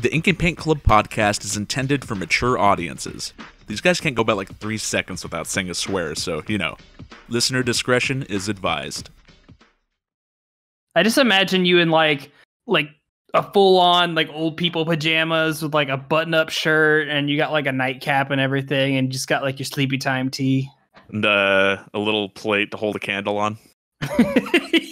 The Ink and Paint Club podcast is intended for mature audiences. These guys can't go by like three seconds without saying a swear, so, you know, listener discretion is advised. I just imagine you in like, like, a full on like old people pajamas with like a button up shirt and you got like a nightcap and everything and just got like your sleepy time tea and uh, a little plate to hold a candle on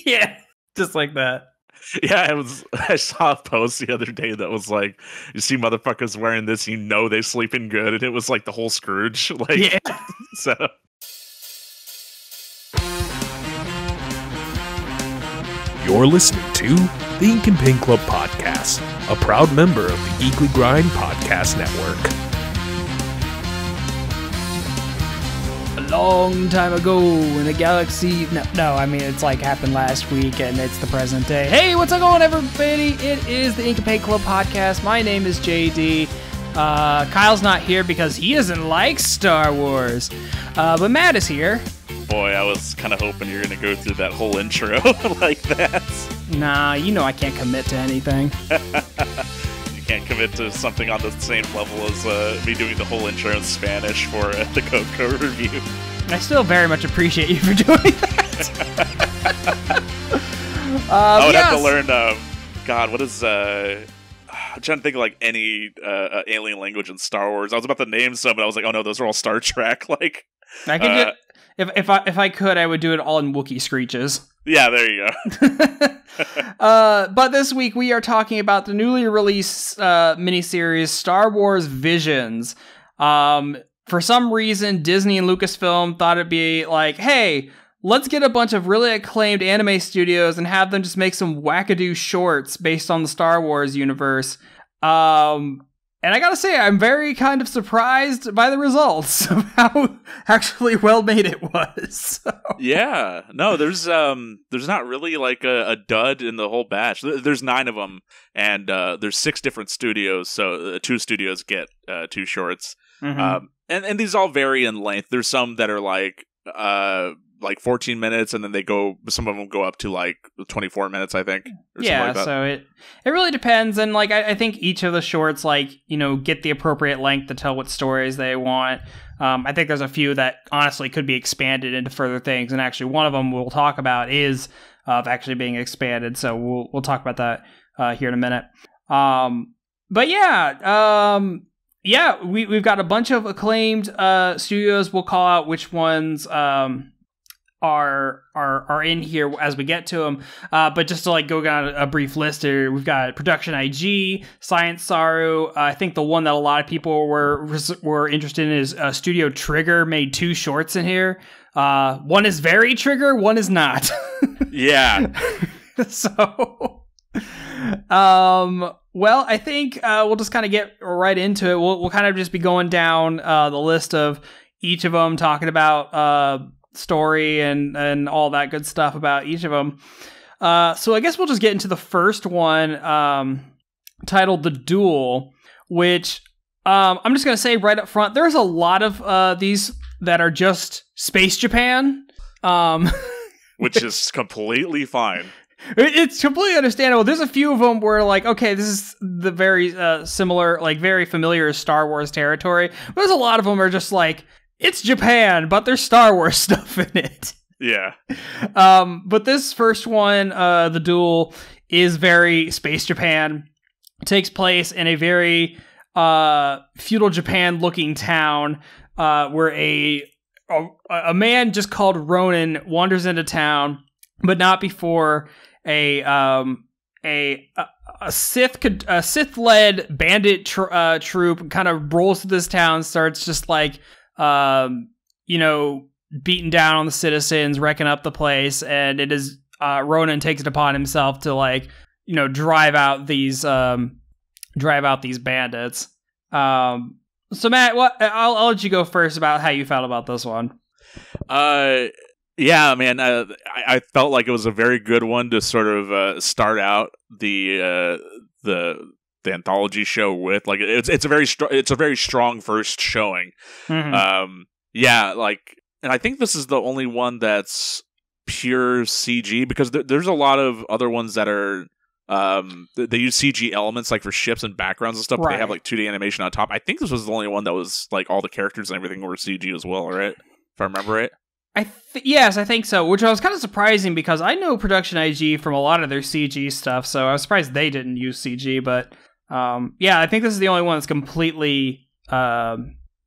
yeah just like that yeah, it was. I saw a post the other day that was like, "You see motherfuckers wearing this, you know they sleeping good," and it was like the whole Scrooge. Like, yeah. so. You're listening to the Ink and Pink Club podcast, a proud member of the Geekly Grind Podcast Network. long time ago in a galaxy. No, no, I mean, it's like happened last week and it's the present day. Hey, what's up going, everybody? It is the Ink and Paint Club podcast. My name is JD. Uh, Kyle's not here because he doesn't like Star Wars. Uh, but Matt is here. Boy, I was kind of hoping you're going to go through that whole intro like that. Nah, you know I can't commit to anything. can't commit to something on the same level as uh, me doing the whole intro in Spanish for uh, the Coco review. I still very much appreciate you for doing that. um, I would yes. have to learn. Um, God, what is? Uh, I'm trying to think of like any uh, uh, alien language in Star Wars. I was about to name some, but I was like, oh no, those are all Star Trek. Like, I could uh, if if I if I could, I would do it all in Wookiee screeches. Yeah, there you go. uh, but this week we are talking about the newly released uh, miniseries Star Wars Visions. Um, for some reason, Disney and Lucasfilm thought it'd be like, hey, let's get a bunch of really acclaimed anime studios and have them just make some wackadoo shorts based on the Star Wars universe. Um, and I gotta say, I'm very kind of surprised by the results of how actually well made it was. So. Yeah, no, there's um, there's not really like a, a, dud in the whole batch. There's nine of them, and uh, there's six different studios, so uh, two studios get uh, two shorts, mm-hmm. um, and and these all vary in length. There's some that are like uh like 14 minutes and then they go some of them go up to like 24 minutes i think yeah like so it it really depends and like I, I, think each of the shorts like you know get the appropriate length to tell what stories they want um, i think there's a few that honestly could be expanded into further things and actually one of them we'll talk about is uh, of actually being expanded so we'll we'll talk about that uh, here in a minute um, but yeah um, yeah, we, we've got a bunch of acclaimed uh, studios. We'll call out which ones um, are are are in here as we get to them. Uh, but just to like go down a brief list here, we've got Production IG, Science Saru. Uh, I think the one that a lot of people were were interested in is uh, Studio Trigger made two shorts in here. Uh, one is very Trigger, one is not. yeah. so. Um. Well, I think uh, we'll just kind of get right into it. We'll we'll kind of just be going down uh, the list of each of them, talking about story and and all that good stuff about each of them. Uh, so I guess we'll just get into the first one um, titled "The Duel," which um, I'm just gonna say right up front, there's a lot of uh, these that are just Space Japan, um, which is completely fine. It's completely understandable. There's a few of them where, like, okay, this is the very uh, similar, like, very familiar Star Wars territory. But there's a lot of them are just like, it's Japan, but there's Star Wars stuff in it. Yeah. Um, but this first one, uh, the duel, is very space Japan. It takes place in a very uh, feudal Japan looking town uh, where a, a a man just called Ronin wanders into town, but not before a um, a, a, a Sith a Sith led bandit tr uh, troop kind of rolls through this town, starts just like um, you know, beating down on the citizens, wrecking up the place, and it is uh, Ronan takes it upon himself to like, you know, drive out these um, drive out these bandits. Um, so Matt, what I'll, I'll let you go first about how you felt about this one. Uh, yeah, man, uh, I, I felt like it was a very good one to sort of uh, start out the uh, the the anthology show with. Like it's it's a very str- it's a very strong first showing. Mm-hmm. Um, yeah, like, and I think this is the only one that's pure CG because th- there's a lot of other ones that are um they use cg elements like for ships and backgrounds and stuff right. they have like 2d animation on top i think this was the only one that was like all the characters and everything were cg as well right if i remember it i th- yes i think so which was kind of surprising because i know production ig from a lot of their cg stuff so i was surprised they didn't use cg but um, yeah, I think this is the only one that's completely uh,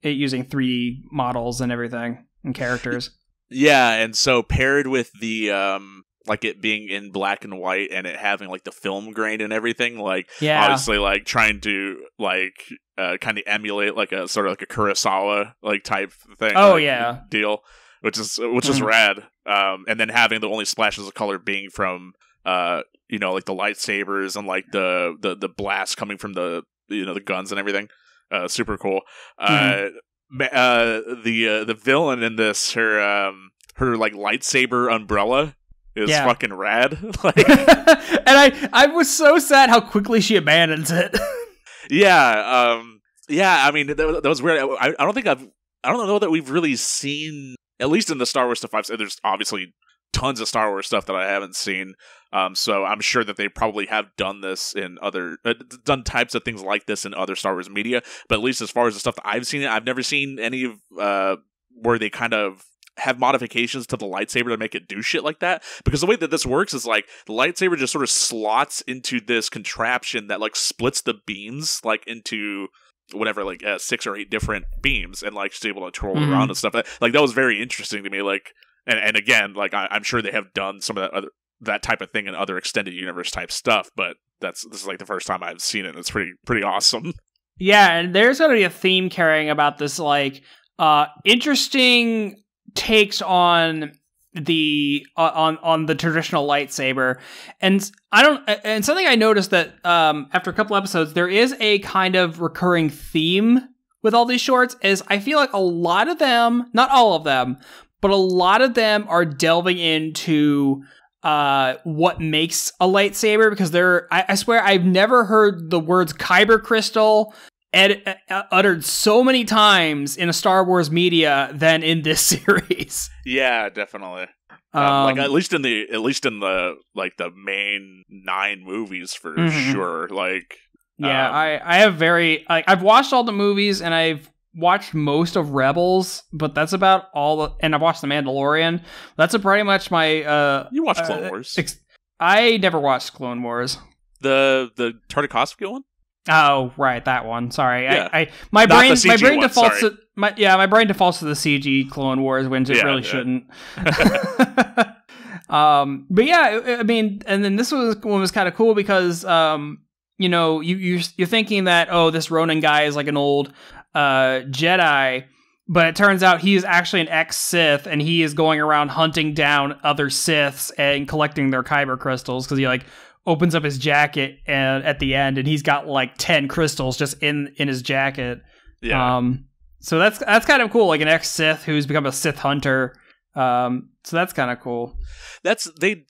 using 3D models and everything and characters. yeah, and so paired with the um, like it being in black and white and it having like the film grain and everything, like yeah. obviously like trying to like uh, kind of emulate like a sort of like a Kurosawa like type thing. Oh like, yeah, deal, which is which is hmm. rad. Um, and then having the only splashes of color being from uh you know like the lightsabers and like the the the blast coming from the you know the guns and everything. Uh, super cool. Uh, mm-hmm. Uh, uh, the uh, the villain in this her um her like lightsaber umbrella is yeah. fucking rad. like, and I I was so sad how quickly she abandons it. yeah, um, yeah. I mean, that, that was weird. I, I, don't think I've I don't know that we've really seen at least in the Star Wars to five. there's obviously tons of Star Wars stuff that I haven't seen. Um, so I'm sure that they probably have done this in other uh, done types of things like this in other Star Wars media. But at least as far as the stuff that I've seen, I've never seen any of uh, where they kind of have modifications to the lightsaber to make it do shit like that because the way that this works is like the lightsaber just sort of slots into this contraption that like splits the beams like into whatever like uh, six or eight different beams and like just able to twirl mm-hmm. around and stuff like that was very interesting to me like and and again, like I, am sure they have done some of that other that type of thing and other extended universe type stuff, but that's this is like the first time I've seen it. It's pretty pretty awesome. Yeah, and there's going to be a theme carrying about this like uh interesting takes on the uh, on on the traditional lightsaber and i don't and something i noticed that um after a couple episodes there is a kind of recurring theme with all these shorts is i feel like a lot of them not all of them but a lot of them are delving into uh, what makes a lightsaber because they're, I, I swear, I've never heard the words Kyber crystal ed, uttered so many times in a Star Wars media than in this series. Yeah, definitely. Um, um, like at um, least in the at least in the like the main nine movies for mm -hmm. sure. Like yeah, um, I I have very like I've watched all the movies and I've watched most of Rebels, but that's about all. The, and I have watched The Mandalorian. That's pretty much my. Uh, you watched uh, Clone uh, Wars. Ex- I never watched Clone Wars. The the Tartakovsky one. Oh right, that one. Sorry, yeah. I, I my Not brain my brain one, defaults sorry. to my yeah my brain defaults to the CG Clone Wars when it yeah, really yeah. shouldn't. um, but yeah, I mean, and then this was one was kind of cool because um, you know you you you're thinking that oh this Ronan guy is like an old uh, Jedi, but it turns out he is actually an ex Sith and he is going around hunting down other Siths and collecting their kyber crystals because he like opens up his jacket and at the end and he's got like 10 crystals just in in his jacket. Yeah. Um, so that's that's kind of cool like an ex Sith who's become a Sith hunter. Um, so that's kind of cool. That's they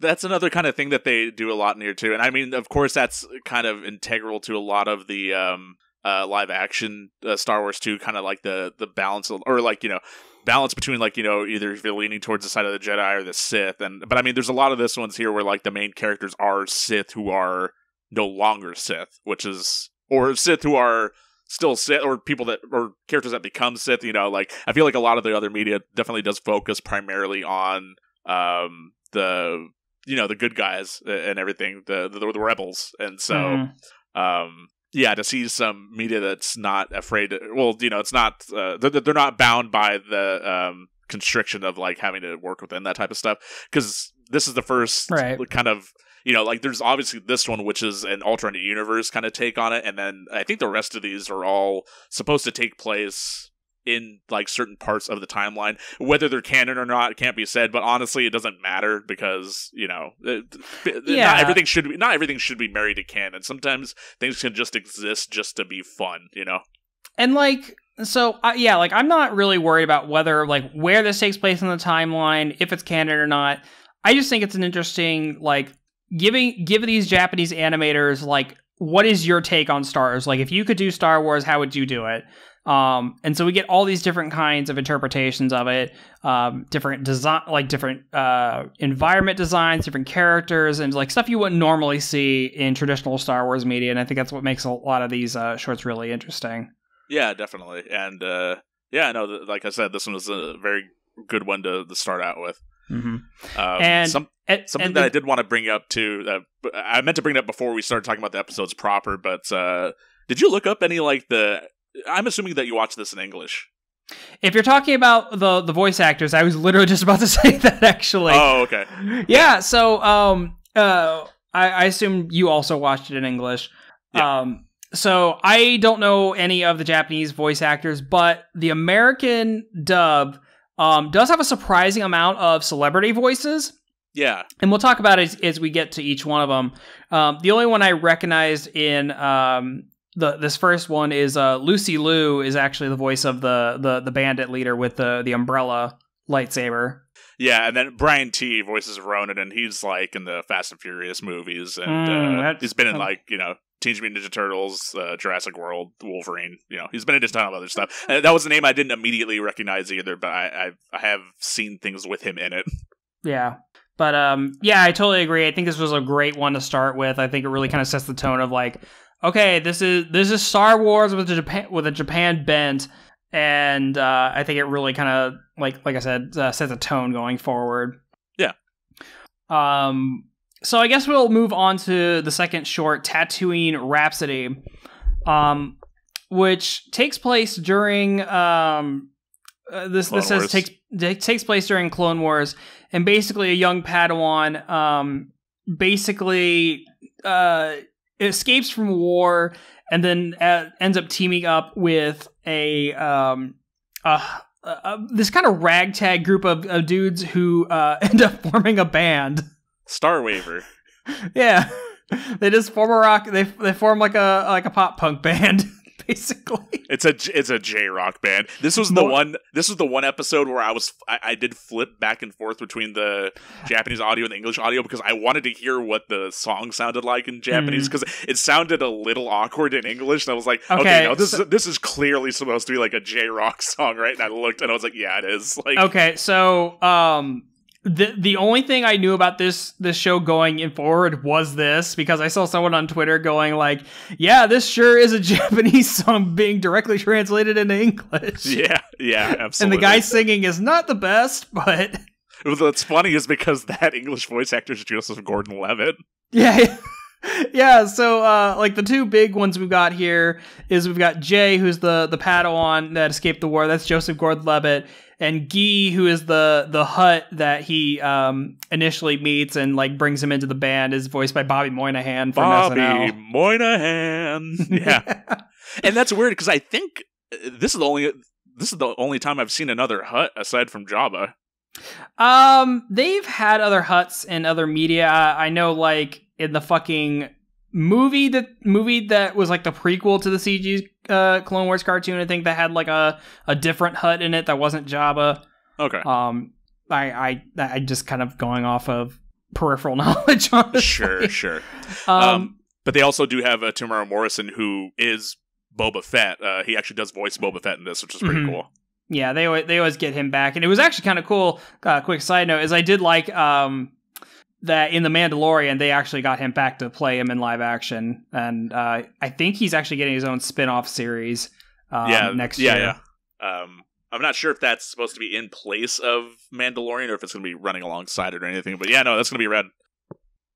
that's another kind of thing that they do a lot in here too. And I mean, of course, that's kind of integral to a lot of the um, uh, live action uh, Star Wars 2 kind of like the the balance of, or like you know balance between like you know either if you're leaning towards the side of the Jedi or the Sith and but I mean there's a lot of this ones here where like the main characters are Sith who are no longer Sith which is or Sith who are still Sith or people that or characters that become Sith you know like I feel like a lot of the other media definitely does focus primarily on um the you know the good guys uh, and everything the the, the rebels and so mm. um yeah, to see some media that's not afraid. To, well, you know, it's not uh, they're, they're not bound by the um, constriction of like having to work within that type of stuff because this is the first right. kind of you know like there's obviously this one which is an alternate universe kind of take on it and then i think the rest of these are all supposed to take place in like certain parts of the timeline. Whether they're canon or not can't be said, but honestly, it doesn't matter because you know, it, yeah. not everything should be not everything should be married to canon. Sometimes things can just exist just to be fun, you know. And like so uh, yeah, like I'm not really worried about whether like where this takes place in the timeline, if it's canon or not. I just think it's an interesting like giving give these Japanese animators like what is your take on Star Wars? Like if you could do Star Wars, how would you do it? Um, and so we get all these different kinds of interpretations of it, um, different design, like different uh, environment designs, different characters, and like stuff you wouldn't normally see in traditional Star Wars media. And I think that's what makes a lot of these uh, shorts really interesting. Yeah, definitely. And uh, yeah, no, know like I said, this one was a very good one to, to start out with. Mm-hmm. Um, and some, and, something and that the, I did want to bring up too. I meant to bring it up before we started talking about the episodes proper, but uh, did you look up any like the I'm assuming that you watch this in English. If you're talking about the the voice actors, I was literally just about to say that actually. Oh, okay. Yeah, so um uh I, I assume you also watched it in English. Yeah. Um so I don't know any of the Japanese voice actors, but the American dub um, does have a surprising amount of celebrity voices. Yeah. And we'll talk about it as, as we get to each one of them. Um, the only one I recognized in um, the this first one is uh, Lucy Liu is actually the voice of the the the bandit leader with the the umbrella lightsaber. Yeah, and then Brian T voices Ronan, and he's like in the Fast and Furious movies, and mm, uh, he's been in like you know Teenage Mutant Ninja Turtles, uh, Jurassic World, Wolverine. You know, he's been in a ton of other stuff. And uh, that was a name I didn't immediately recognize either, but I, I, I have seen things with him in it. Yeah. But um, yeah, I totally agree. I think this was a great one to start with. I think it really kind of sets the tone of like okay, this is this is Star Wars with a Japan with a Japan bent, and uh, I think it really kind of like like I said uh, sets a tone going forward. Yeah. Um. So I guess we'll move on to the second short, Tattooing Rhapsody, um, which takes place during um, uh, this this says takes takes place during Clone Wars, and basically a young Padawan um basically uh escapes from war and then uh, ends up teaming up with a um, uh, uh, this kind of ragtag group of, of dudes who uh, end up forming a band. Star Waver. yeah, they just form a rock. They they form like a like a pop punk band. basically. It's a it's a J rock band. This was the one. This was the one episode where I was I, I, did flip back and forth between the Japanese audio and the English audio because I wanted to hear what the song sounded like in Japanese because hmm. mm. it sounded a little awkward in English, and I was like, okay, okay no, this so, is this is clearly supposed to be like a J rock song, right? And I looked and I was like, yeah, it is. Like, okay, so um, the the only thing I knew about this this show going forward was this because I saw someone on Twitter going like, "Yeah, this sure is a Japanese song being directly translated into English." Yeah, yeah, absolutely. and the guy singing is not the best, but what's funny is because that English voice actor is Joseph Gordon-Levitt. Yeah. yeah, so uh, like the two big ones we've got here is we've got Jay, who's the the Padawan that escaped the war. That's Joseph Gordon-Levitt, and Gee, who is the the hut that he um, initially meets and like brings him into the band, is voiced by Bobby Moynihan from Bobby SNL. Moynihan, yeah. and that's weird because I think uh, this is the only this is the only time I've seen another hut aside from Jabba. Um, they've had other huts in other media. I know, like in the fucking movie that movie that was like the prequel to the CG uh, Clone Wars cartoon. I think that had like a a different hut in it that wasn't Jabba. Okay. Um, I I I just kind of going off of peripheral knowledge. Honestly. Sure, sure. Um, um, but they also do have uh, Tamara Morrison, who is Boba Fett. Uh, he actually does voice Boba Fett in this, which is pretty mm-hmm. cool. Yeah, they always, they always get him back, and it was actually kind of cool. Uh, quick side note is I did like um that in the Mandalorian they actually got him back to play him in live action, and uh, I think he's actually getting his own spin off series. Um, yeah, next yeah, year. Yeah, um, I'm not sure if that's supposed to be in place of Mandalorian or if it's going to be running alongside it or anything. But yeah, no, that's going to be rad.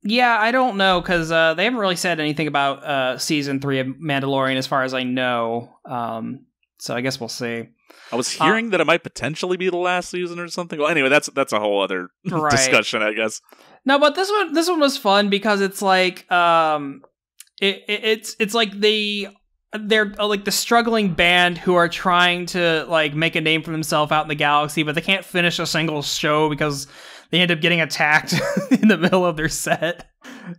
Yeah, I don't know because uh, they haven't really said anything about uh, season three of Mandalorian, as far as I know. Um, so I guess we'll see. I was uh, hearing uh, that it might potentially be the last season or something. Well, anyway, that's that's a whole other right. discussion, I guess. No, but this one this one was fun because it's like um it, it it's it's like they they're uh, like the struggling band who are trying to like make a name for themselves out in the galaxy, but they can't finish a single show because they end up getting attacked in the middle of their set.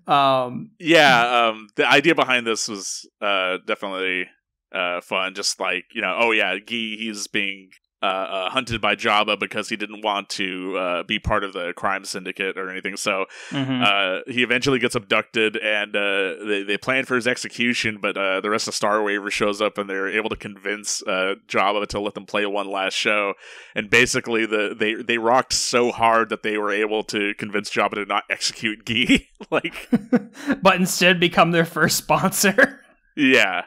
Um, yeah, um, the idea behind this was uh, definitely uh, fun. Just like you know, oh yeah, Gee, he's being uh, uh, hunted by Jabba because he didn't want to uh, be part of the crime syndicate or anything. So mm-hmm. Uh, he eventually gets abducted, and uh, they, they plan for his execution. But uh, the rest of Star Waver shows up, and they're able to convince Jabba to let them play one last show. And basically, the they they rocked so hard that they were able to convince Jabba to not execute Gee, like, but instead become their first sponsor. yeah.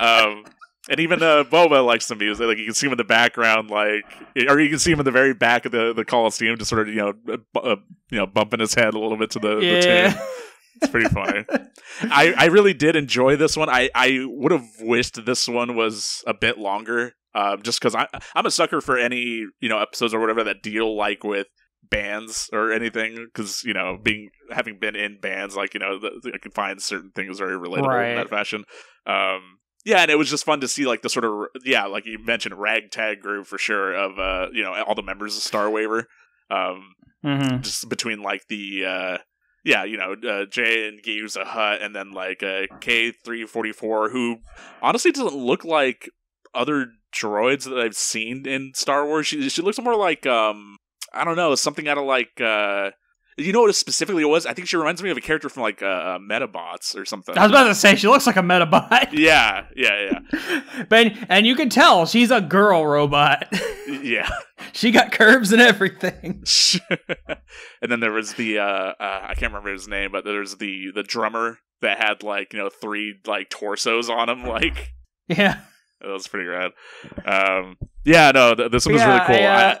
Um, and even uh, Boba likes some music. Like you can see him in the background, like or you can see him in the very back of the the Coliseum, just sort of you know, uh, uh you know, bumping his head a little bit to the, yeah. the tune. It's pretty funny. I I really did enjoy this one. I I would have wished this one was a bit longer, uh, just because I I'm a sucker for any you know episodes or whatever that deal like with bands or anything because you know being having been in bands like you know the, i can find certain things very relatable right. in that fashion um yeah, and it was just fun to see like the sort of yeah, like you mentioned, ragtag group for sure of uh, you know all the members of Star Waver, um, mm-hmm. just between like the uh, yeah, you know uh, Jay and Giusa Hut, and then like uh, K three forty four, who honestly doesn't look like other droids that I've seen in Star Wars. She she looks more like um I don't know something out of like uh you know what specifically it was? I think she reminds me of a character from like uh, uh, Metabots or something. I was about to say she looks like a Metabot. yeah, yeah, yeah. but and you can tell she's a girl robot. yeah, she got curves and everything. and then there was the uh, uh, I can't remember his name, but there's the the drummer that had like you know three like torsos on him, like yeah. That was pretty rad. Um, yeah, no, th- this one was yeah, really cool. I, uh,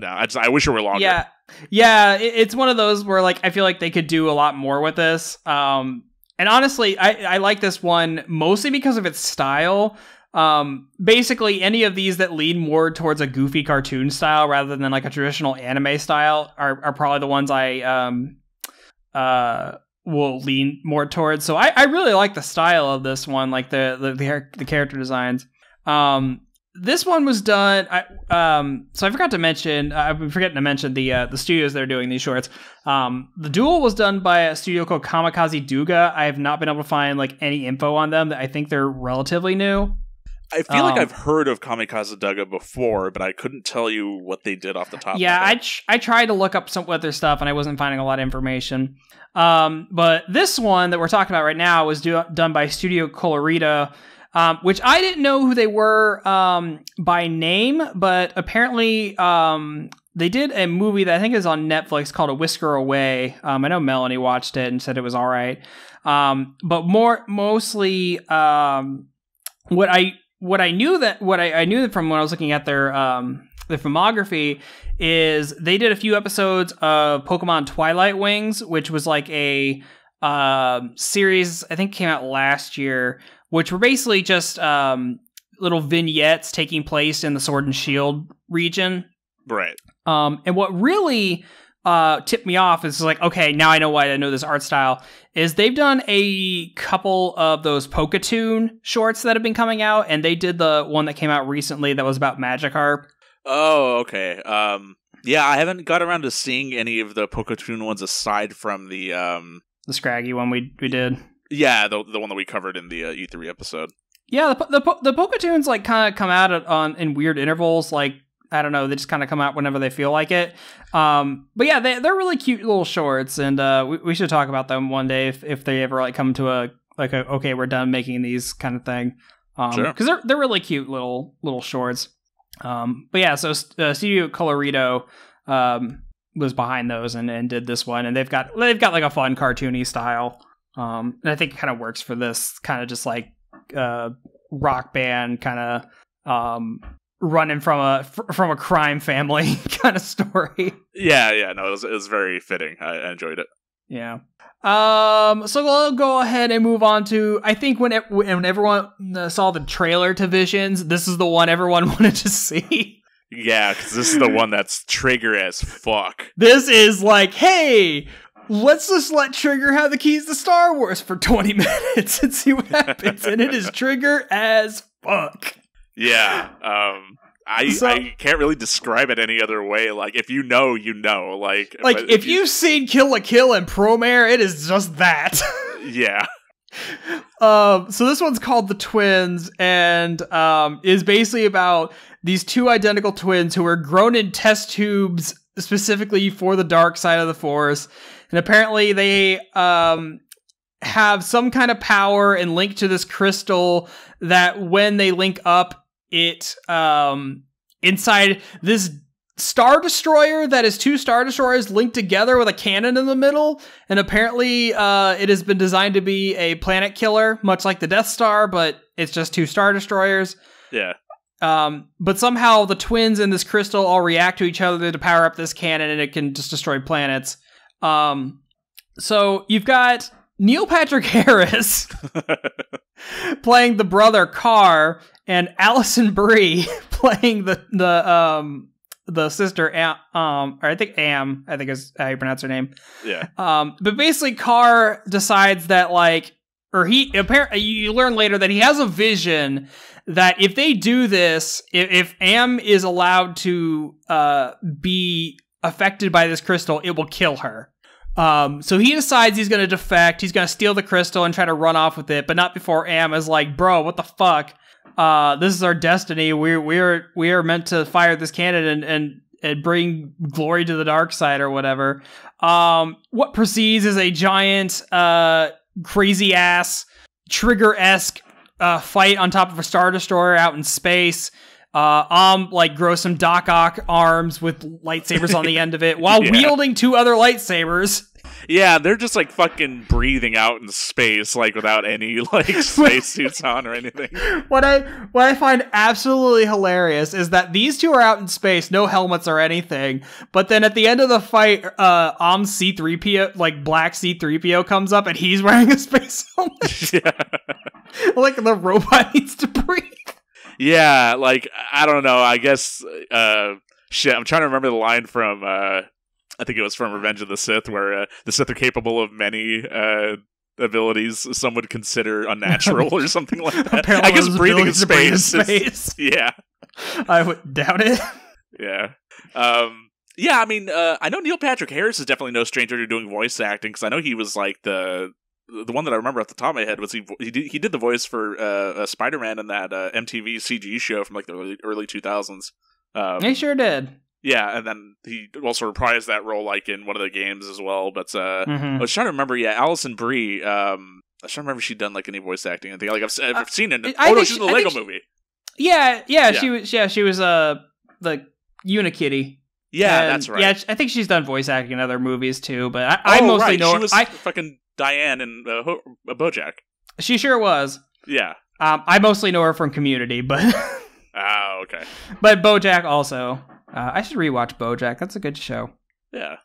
no, I, just, I wish it were longer. Yeah, yeah, it's one of those where like I feel like they could do a lot more with this. Um, and honestly, I I like this one mostly because of its style. Um, basically, any of these that lean more towards a goofy cartoon style rather than like a traditional anime style are are probably the ones I um uh will lean more towards. So I, I really like the style of this one, like the the the, the character designs. Um, this one was done. I, um, so I forgot to mention. I've been forgetting to mention the uh, the studios that are doing these shorts. Um, the duel was done by a studio called Kamikaze Duga. I have not been able to find like any info on them. I think they're relatively new. I feel um, like I've heard of Kamikaze Duga before, but I couldn't tell you what they did off the top. Yeah, I ch- I tried to look up some other stuff, and I wasn't finding a lot of information. Um, but this one that we're talking about right now was do- done by Studio Colorita um, which I didn't know who they were um, by name, but apparently um, they did a movie that I think is on Netflix called A Whisker Away. Um, I know Melanie watched it and said it was all right, um, but more mostly um, what I what I knew that what I, I, knew from when I was looking at their their filmography is they did a few episodes of Pokemon Twilight Wings, which was like a uh, series I think came out last year which were basically just um, little vignettes taking place in the Sword and Shield region. Right. Um, and what really uh, tipped me off is like, okay, now I know why I know this art style is they've done a couple of those Pokatoon shorts that have been coming out, and they did the one that came out recently that was about Magikarp. Oh, okay. Um, yeah, I haven't got around to seeing any of the Pokatoon ones aside from the um the Scraggy one we we did. Yeah, the the one that we covered in the uh, E3 episode. Yeah, the the, the Pokatunes like kind of come out on in weird intervals. Like I don't know, they just kind of come out whenever they feel like it. Um, but yeah, they they're really cute little shorts, and uh, we, we should talk about them one day if if they ever like come to a like a, okay, we're done making these kind of thing. Um, sure. Because they're they're really cute little little shorts. Um, but yeah, so uh, Studio Colorito um, was behind those and, and did this one, and they've got they've got like a fun cartoony style. Um, and I think it kind of works for this kind of just like uh, rock band kind of um, running from a from a crime family kind of story. Yeah, yeah, no, it was, it was very fitting. I, I enjoyed it. Yeah. Um. So we'll go ahead and move on to. I think when it, when everyone uh, saw the trailer to Visions, this is the one everyone wanted to see. Yeah, because this is the one that's trigger as fuck. This is like, hey, let's just let Trigger have the keys to Star Wars for 20 minutes and see what happens. and it is Trigger as fuck. Yeah. Um, I, so, I can't really describe it any other way. Like if you know, you know. Like like if, if you, have seen Kill a Kill and Promare, it is just that. yeah. Um, so this one's called the twins and um, is basically about these two identical twins who were grown in test tubes specifically for the dark side of the force and apparently they um, have some kind of power and link to this crystal that when they link up, it um, inside this star destroyer that is two star destroyers linked together with a cannon in the middle and apparently uh, it has been designed to be a planet killer much like the death star but it's just two star destroyers yeah um, but somehow the twins in this crystal all react to each other to power up this cannon and it can just destroy planets um, so you've got Neil Patrick Harris playing the brother Carr, and Allison Brie playing the the um the sister Am, um or I think Am I think is how you pronounce her name. Yeah. Um, but basically Carr decides that like or he apparently you learn later that he has a vision that if they do this, if, if Am is allowed to uh be affected by this crystal, it will kill her. Um, so he decides he's gonna defect. He's gonna steal the crystal and try to run off with it, but not before Am is like, "Bro, what the fuck? Uh, this is our destiny. We're we're we are meant to fire this cannon and and and bring glory to the dark side or whatever." Um, what proceeds is a giant, uh, crazy ass trigger esque uh, fight on top of a star destroyer out in space uh, Om um, like grow some Doc Ock arms with lightsabers on the end of it while yeah. wielding two other lightsabers. Yeah, they're just like fucking breathing out in space, like without any like spacesuits on or anything. What I what I find absolutely hilarious is that these two are out in space, no helmets or anything. But then at the end of the fight, uh, Om C three PO like black C three PO comes up and he's wearing a space helmet. Yeah. like the robot needs to breathe yeah, like I don't know. I guess uh, shit. I'm trying to remember the line from. Uh, I think it was from Revenge of the Sith, where uh, the Sith are capable of many uh, abilities some would consider unnatural or something like that. I guess breathing in space, in space. Is, yeah, I would doubt it. yeah. Um, yeah, I mean, uh, I know Neil Patrick Harris is definitely no stranger to doing voice acting because I know he was like the the one that I remember at the top of my head was he he did, he did the voice for uh, uh Spider Man in that uh, MTV CG show from like the early, 2000s. Um, he sure did. Yeah, and then he also reprised that role like in one of the games as well. But uh, mm-hmm. I was trying to remember. Yeah, Allison Brie. Um, I was trying to remember she'd done like any voice acting. I think like I've, I've uh, seen it. I oh no, she's in the Lego she, movie. Yeah, yeah, yeah, she was. Yeah, she was uh the Unikitty. Yeah, and, that's right. Yeah, I think she's done voice acting in other movies too, but I, I oh, mostly right. know she her. was I, fucking Diane in uh, Ho- uh, BoJack. She sure was. Yeah. Um, I mostly know her from Community, but. oh, okay. But BoJack also. Uh, I should rewatch BoJack. That's a good show. Yeah.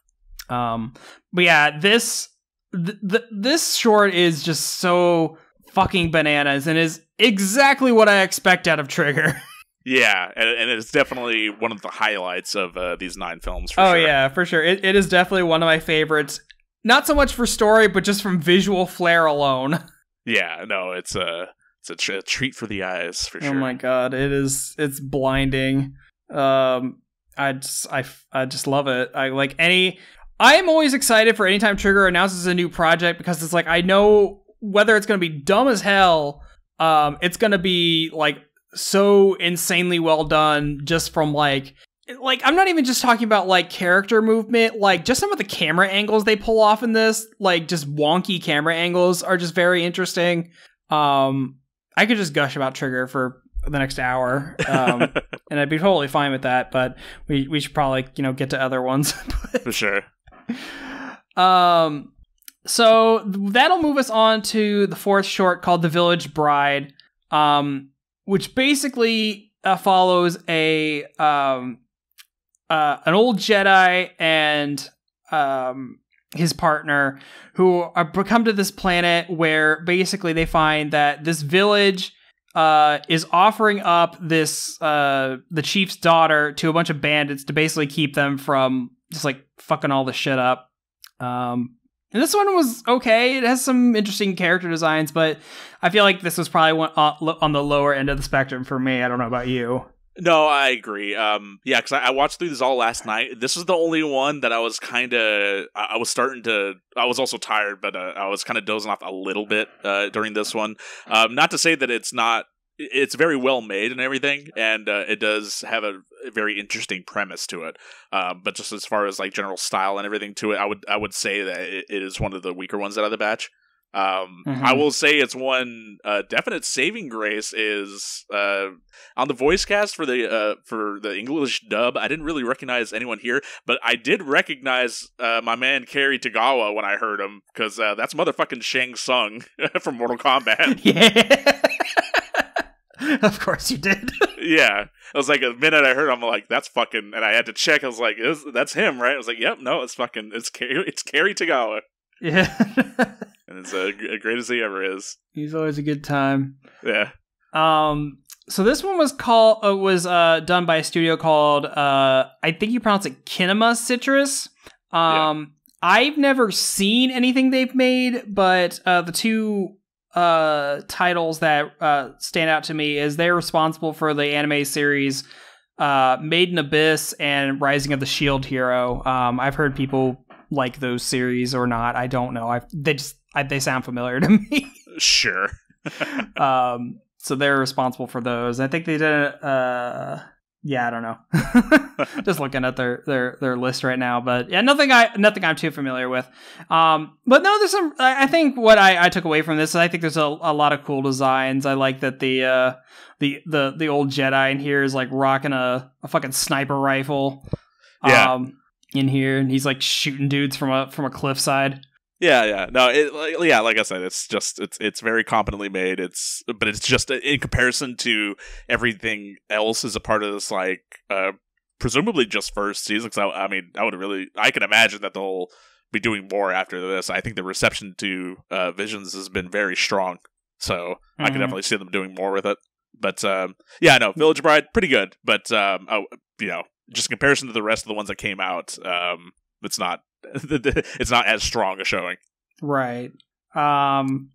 Um, but yeah, this th- th- this short is just so fucking bananas and is exactly what I expect out of Trigger. Yeah, and, and, it's definitely one of the highlights of uh, these nine films. oh sure. yeah, for sure. It, it is definitely one of my favorites. Not so much for story, but just from visual flair alone. Yeah, no, it's a uh, it's a, tr- a treat for the eyes for sure. Oh my god, it is it's blinding. Um, I just I I just love it. I like any. I am always excited for anytime Trigger announces a new project because it's like I know whether it's going to be dumb as hell. Um, it's going to be like so insanely well done just from like like I'm not even just talking about like character movement, like just some of the camera angles they pull off in this, like just wonky camera angles are just very interesting. Um I could just gush about Trigger for the next hour. Um and I'd be totally fine with that, but we we should probably, you know, get to other ones. but, for sure. Um so that'll move us on to the fourth short called The Village Bride. Um which basically uh, follows a um, uh, an old Jedi and um, his partner who are, come to this planet where basically they find that this village uh, is offering up this uh, the chief's daughter to a bunch of bandits to basically keep them from just like fucking all the shit up. Um, and this one was okay. It has some interesting character designs, but I feel like this was probably one, uh, on the lower end of the spectrum for me. I don't know about you. No, I agree. Um, yeah, because I, I, watched through this all last night. This was the only one that I was kind of. I, I, was starting to. I was also tired, but uh, I was kind of dozing off a little bit uh, during this one. Um, not to say that it's not it's very well made and everything, and uh, it does have a very interesting premise to it. Uh, but just as far as like general style and everything to it, I would I would say that it is one of the weaker ones out of the batch. Um, mm-hmm. I will say it's one uh, definite saving grace is uh, on the voice cast for the uh, for the English dub. I didn't really recognize anyone here, but I did recognize uh, my man Kerry Tagawa when I heard him because uh, that's motherfucking Shang Tsung from Mortal Kombat. yeah. of course you did. yeah. it was like, a minute I heard, I'm like, that's fucking, and I had to check. I was like, that's him, right? I was like, yep, no, it's fucking, it's Kerry, it's Carrie Tagawa. Yeah. and it's uh, great as he ever is. He's always a good time. Yeah. Um. So this one was called uh, was uh done by a studio called uh I think you pronounce it Kinema Citrus. Um. Yeah. I've never seen anything they've made, but uh, the two uh, titles that uh, stand out to me is they're responsible for the anime series uh, Maiden Abyss and Rising of the Shield Hero. Um, I've heard people like those series or not. I don't know. I they just I, they sound familiar to me. sure. um, so they're responsible for those. I think they did. Uh, yeah, I don't know. Just looking at their their their list right now, but yeah, nothing I nothing I'm too familiar with. Um, but no, there's some. I think what I, I took away from this is I think there's a, a lot of cool designs. I like that the uh, the the the old Jedi in here is like rocking a, a fucking sniper rifle. Um, yeah. in here, and he's like shooting dudes from a from a cliffside. Yeah, yeah. No, it, like, yeah, like I said, it's just it's it's very competently made. It's but it's just uh, in comparison to everything else as a part of this like uh presumably just first season cuz I, I mean, I would really I can imagine that they'll be doing more after this. I think the reception to uh Visions has been very strong. So, mm-hmm. I can mm-hmm. definitely see them doing more with it. But um yeah, no, Village Bride pretty good, but um I, oh, you know, just in comparison to the rest of the ones that came out, um it's not it's not as strong a showing. Right. Um,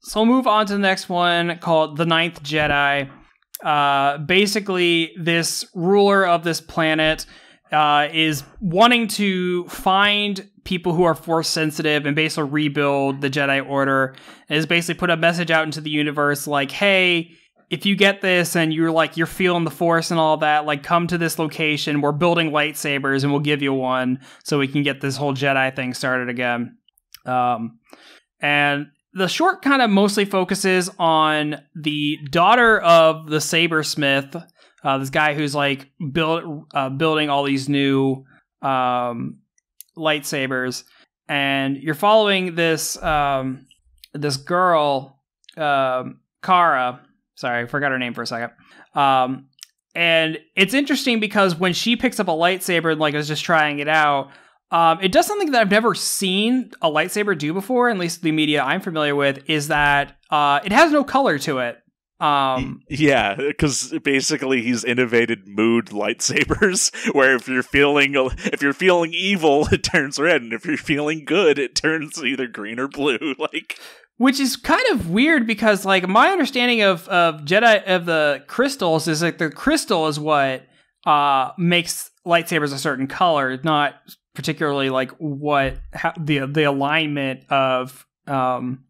so we'll move on to the next one called The Ninth Jedi. Uh, basically, this ruler of this planet uh, is wanting to find people who are force sensitive and basically rebuild the Jedi Order. And has basically put a message out into the universe like, hey, if you get this and you're like you're feeling the force and all that, like come to this location. We're building lightsabers and we'll give you one so we can get this whole Jedi thing started again. Um, and the short kind of mostly focuses on the daughter of the sabersmith, uh, this guy who's like build uh, building all these new um, lightsabers, and you're following this um, this girl um, Kara Sorry, I forgot her name for a second. Um, and it's interesting because when she picks up a lightsaber and like is just trying it out, um, it does something that I've never seen a lightsaber do before, at least the media I'm familiar with, is that uh, it has no color to it. Um, yeah, because basically he's innovated mood lightsabers, where if you're feeling if you're feeling evil, it turns red, and if you're feeling good, it turns either green or blue. Like, which is kind of weird because like my understanding of of Jedi of the crystals is like the crystal is what uh makes lightsabers a certain color, not particularly like what how, the the alignment of um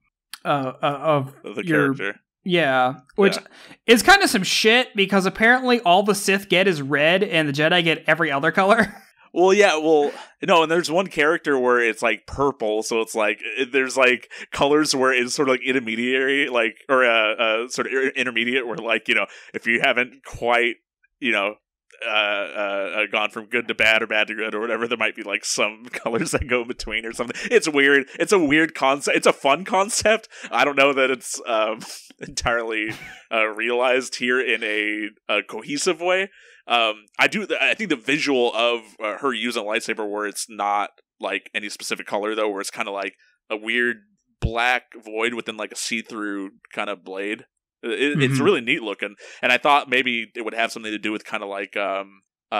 uh, uh of the your, character. Yeah, which yeah. is kind of some shit because apparently all the Sith get is red and the Jedi get every other color. Well, yeah, well, no, and there's one character where it's like purple, so it's like there's like colors where it's sort of like intermediary, like or uh, uh sort of intermediate, where like you know if you haven't quite you know uh, uh, uh, gone from good to bad or bad to good or whatever. There might be like some colors that go between or something. It's weird. It's a weird concept. It's a fun concept. I don't know that it's um, entirely uh, realized here in a, a cohesive way. Um, I do. I think the visual of uh, her using a lightsaber, where it's not like any specific color though, where it's kind of like a weird black void within like a see-through kind of blade. It, mm-hmm. It's really neat looking, and I thought maybe it would have something to do with kind of like um uh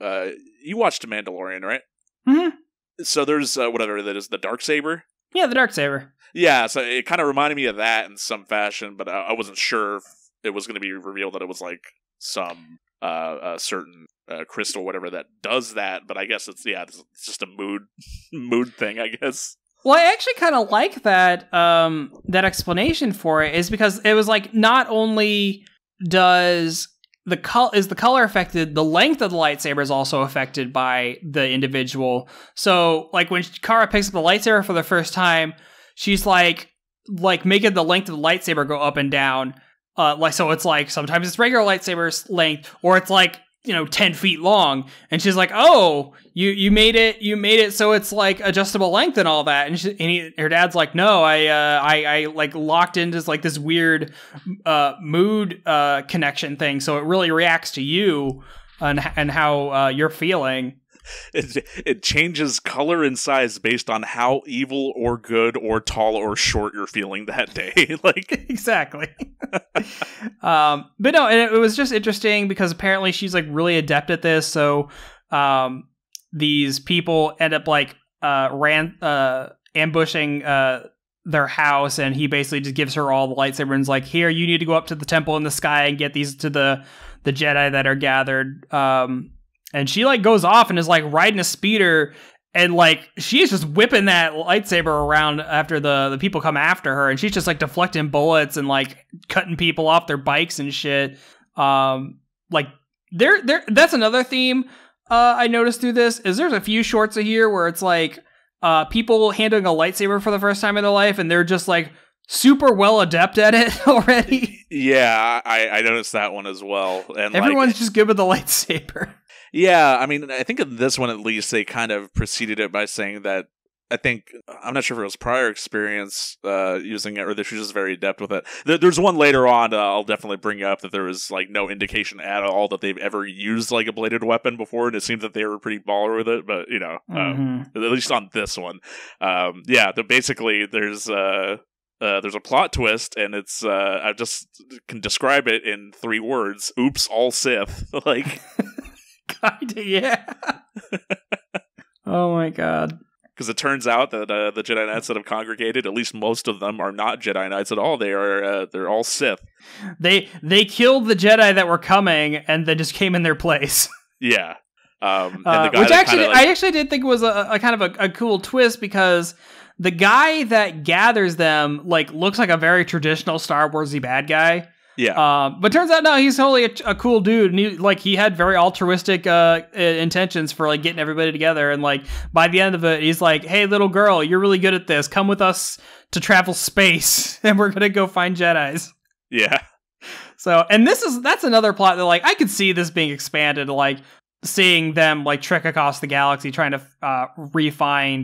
uh you watched Mandalorian, right? Mm-hmm. So there's uh, whatever that is, the dark saber. Yeah, the dark saber. Yeah, so it kind of reminded me of that in some fashion, but I, I wasn't sure it was going to be revealed that it was like some uh, a certain uh, crystal, whatever that does that. But I guess it's yeah, it's, it's just a mood mood thing, I guess. Well, I actually kind of like that um, that explanation for it is because it was like not only does the color is the color affected the length of the lightsaber is also affected by the individual so like when kara picks up the lightsaber for the first time she's like like making the length of the lightsaber go up and down uh, like so, it's like sometimes it's regular lightsaber's length, or it's like you know 10 feet long and she's like oh you you made it you made it so it's like adjustable length and all that and, she, and he, her dad's like no i uh, i i like locked into like this weird uh, mood uh, connection thing so it really reacts to you and and how uh, you're feeling it, it changes color and size based on how evil or good or tall or short you're feeling that day. like exactly. um, but no, it, it was just interesting because apparently she's like really adept at this. So um, these people end up like uh, ran uh, ambushing uh, their house, and he basically just gives her all the lights. Everyone's like, "Here, you need to go up to the temple in the sky and get these to the the Jedi that are gathered." Um, and she like goes off and is like riding a speeder and like she's just whipping that lightsaber around after the the people come after her and she's just like deflecting bullets and like cutting people off their bikes and shit um like there there that's another theme uh i noticed through this is there's a few shorts of here where it's like uh people handling a lightsaber for the first time in their life and they're just like super well adept at it already yeah i i noticed that one as well and everyone's like, just good with the lightsaber yeah, I mean, I think in this one at least they kind of preceded it by saying that I think I'm not sure if it was prior experience uh, using it or that was just very adept with it. there's one later on uh, I'll definitely bring up that there was like no indication at all that they've ever used like a bladed weapon before, and it seems that they were pretty baller with it. But you know, um, mm-hmm. at least on this one, um, yeah. The, basically, there's uh, uh there's a plot twist, and it's uh, I just can describe it in three words: "Oops, all Sith." like. Kinda, yeah. oh my god. Because it turns out that uh, the Jedi Knights that have congregated, at least most of them, are not Jedi Knights at all. They are uh, they're all Sith. They they killed the Jedi that were coming, and they just came in their place. yeah. Um, uh, which actually, like, I actually did think was a, a kind of a, a cool twist because the guy that gathers them like looks like a very traditional Star Warsy bad guy. Yeah. Uh, but turns out no, he's totally a, a, cool dude, and he like he had very altruistic uh, intentions for like getting everybody together, and like by the end of it, he's like, "Hey, little girl, you're really good at this. Come with us to travel space, and we're gonna go find Jedi's." Yeah. So, and this is that's another plot that like I could see this being expanded, like seeing them like trek across the galaxy trying to uh,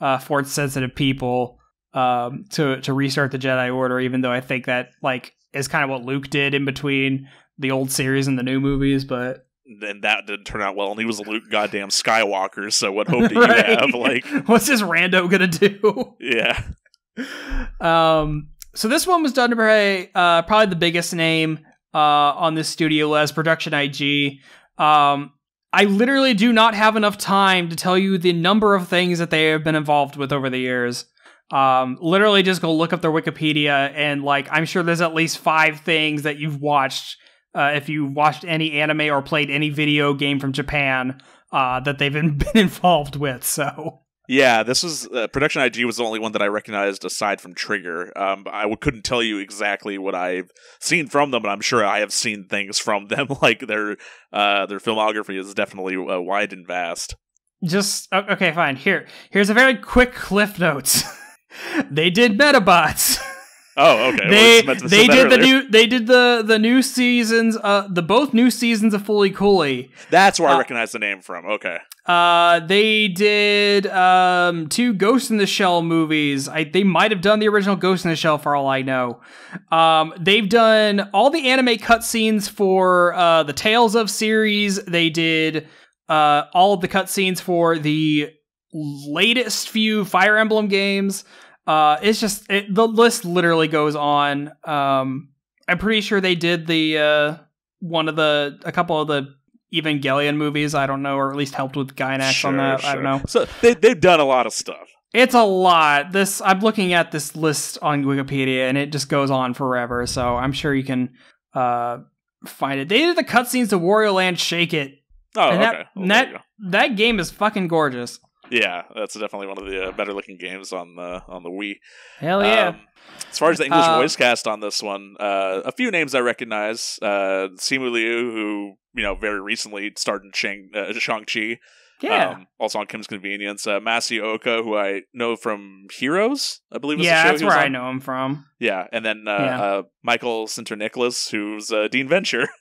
uh, force sensitive people um, to to restart the Jedi Order. Even though I think that like is kind of what Luke did in between the old series and the new movies, but then that didn't turn out well. And he was a Luke goddamn Skywalker, so what hope do right? you have? Like, what's this rando gonna do? Yeah. Um. So this one was done by uh, probably the biggest name uh, on this studio list, Production IG. Um, I literally do not have enough time to tell you the number of things that they have been involved with over the years. Um, literally just go look up their Wikipedia and like I'm sure there's at least five things that you've watched uh, if you watched any anime or played any video game from Japan uh, that they've been, been involved with. So yeah, this was uh, production IG was the only one that I recognized aside from Trigger. Um, I w- couldn't tell you exactly what I've seen from them, but I'm sure I have seen things from them. like their uh, their filmography is definitely uh, wide and vast. Just okay, fine. Here, here's a very quick cliff notes. they did Metabots. Oh, okay. they well, they did earlier. the new they did the the new seasons uh the both new seasons of Fully Cooley. That's where uh, I recognize the name from. Okay. Uh they did um two Ghost in the Shell movies. I they might have done the original Ghost in the Shell for all I know. Um they've done all the anime cutscenes for uh the Tales of series. They did uh all of the cutscenes for the latest few Fire Emblem games. Uh, it's just it, the list literally goes on. Um, I'm pretty sure they did the uh, one of the a couple of the Evangelion movies. I don't know, or at least helped with Gynax sure, on that. Sure. I don't know. So they they've done a lot of stuff. It's a lot. This I'm looking at this list on Wikipedia, and it just goes on forever. So I'm sure you can uh, find it. They did the cutscenes to Wario Land Shake It. Oh, and okay. That, well, that, that game is fucking gorgeous. Yeah, that's definitely one of the uh, better looking games on the on the Wii. Hell yeah! Um, as far as the English uh, voice cast on this one, uh, a few names I recognize: uh, Simu Liu, who you know very recently starred in Shang uh, Shang Chi. Yeah. Um, also on Kim's Convenience, uh, Oka, who I know from Heroes, I believe. yeah, that's where on. I know him from. Yeah, and then uh, yeah. Uh, Michael Sinter Nicholas, who's uh, Dean Venture.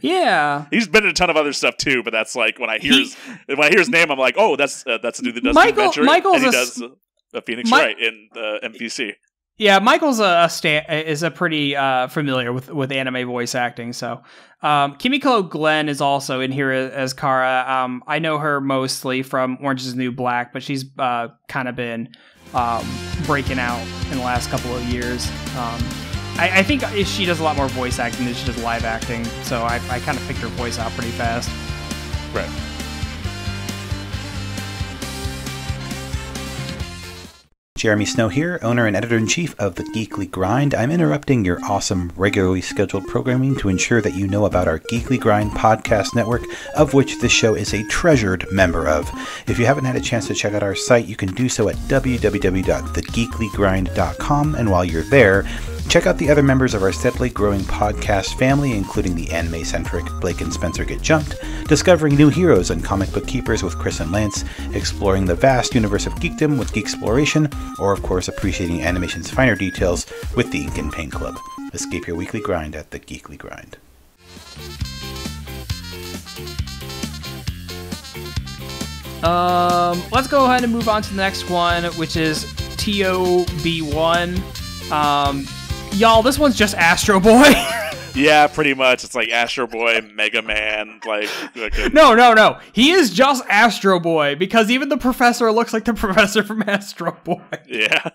Yeah, he's been in a ton of other stuff too, but that's like when I hear his when I hear his name, I'm like, oh, that's uh, that's the dude that does Michael. Adventure, Michael's and he a, does a Phoenix My- Wright in the MPC. Yeah, Michael's a, a sta- is a pretty uh, familiar with with anime voice acting. So um, Kimiko Glenn is also in here as Kara. Um, I know her mostly from Orange Is the New Black, but she's uh, kind of been um, breaking out in the last couple of years. Um, I, I, think she does a lot more voice acting than she does live acting, so I, I kind of picked her voice out pretty fast. Right. Jeremy Snow here, owner and editor in chief of The Geekly Grind. I'm interrupting your awesome, regularly scheduled programming to ensure that you know about our Geekly Grind podcast network, of which this show is a treasured member of. If you haven't had a chance to check out our site, you can do so at www.thegeeklygrind.com, and while you're there, Check out the other members of our steadily growing podcast family, including the anime centric Blake and Spencer Get Jumped, discovering new heroes and comic book keepers with Chris and Lance, exploring the vast universe of geekdom with Geek Exploration, or of course appreciating animation's finer details with the Ink and Paint Club. Escape your weekly grind at the Geekly Grind. Um, let's go ahead and move on to the next one, which is TOB1. Um, y'all, this one's just Astro Boy. yeah, pretty much. It's like Astro Boy, Mega Man, like. like a- no, no, no. He is just Astro Boy because even the professor looks like the professor from Astro Boy. Yeah.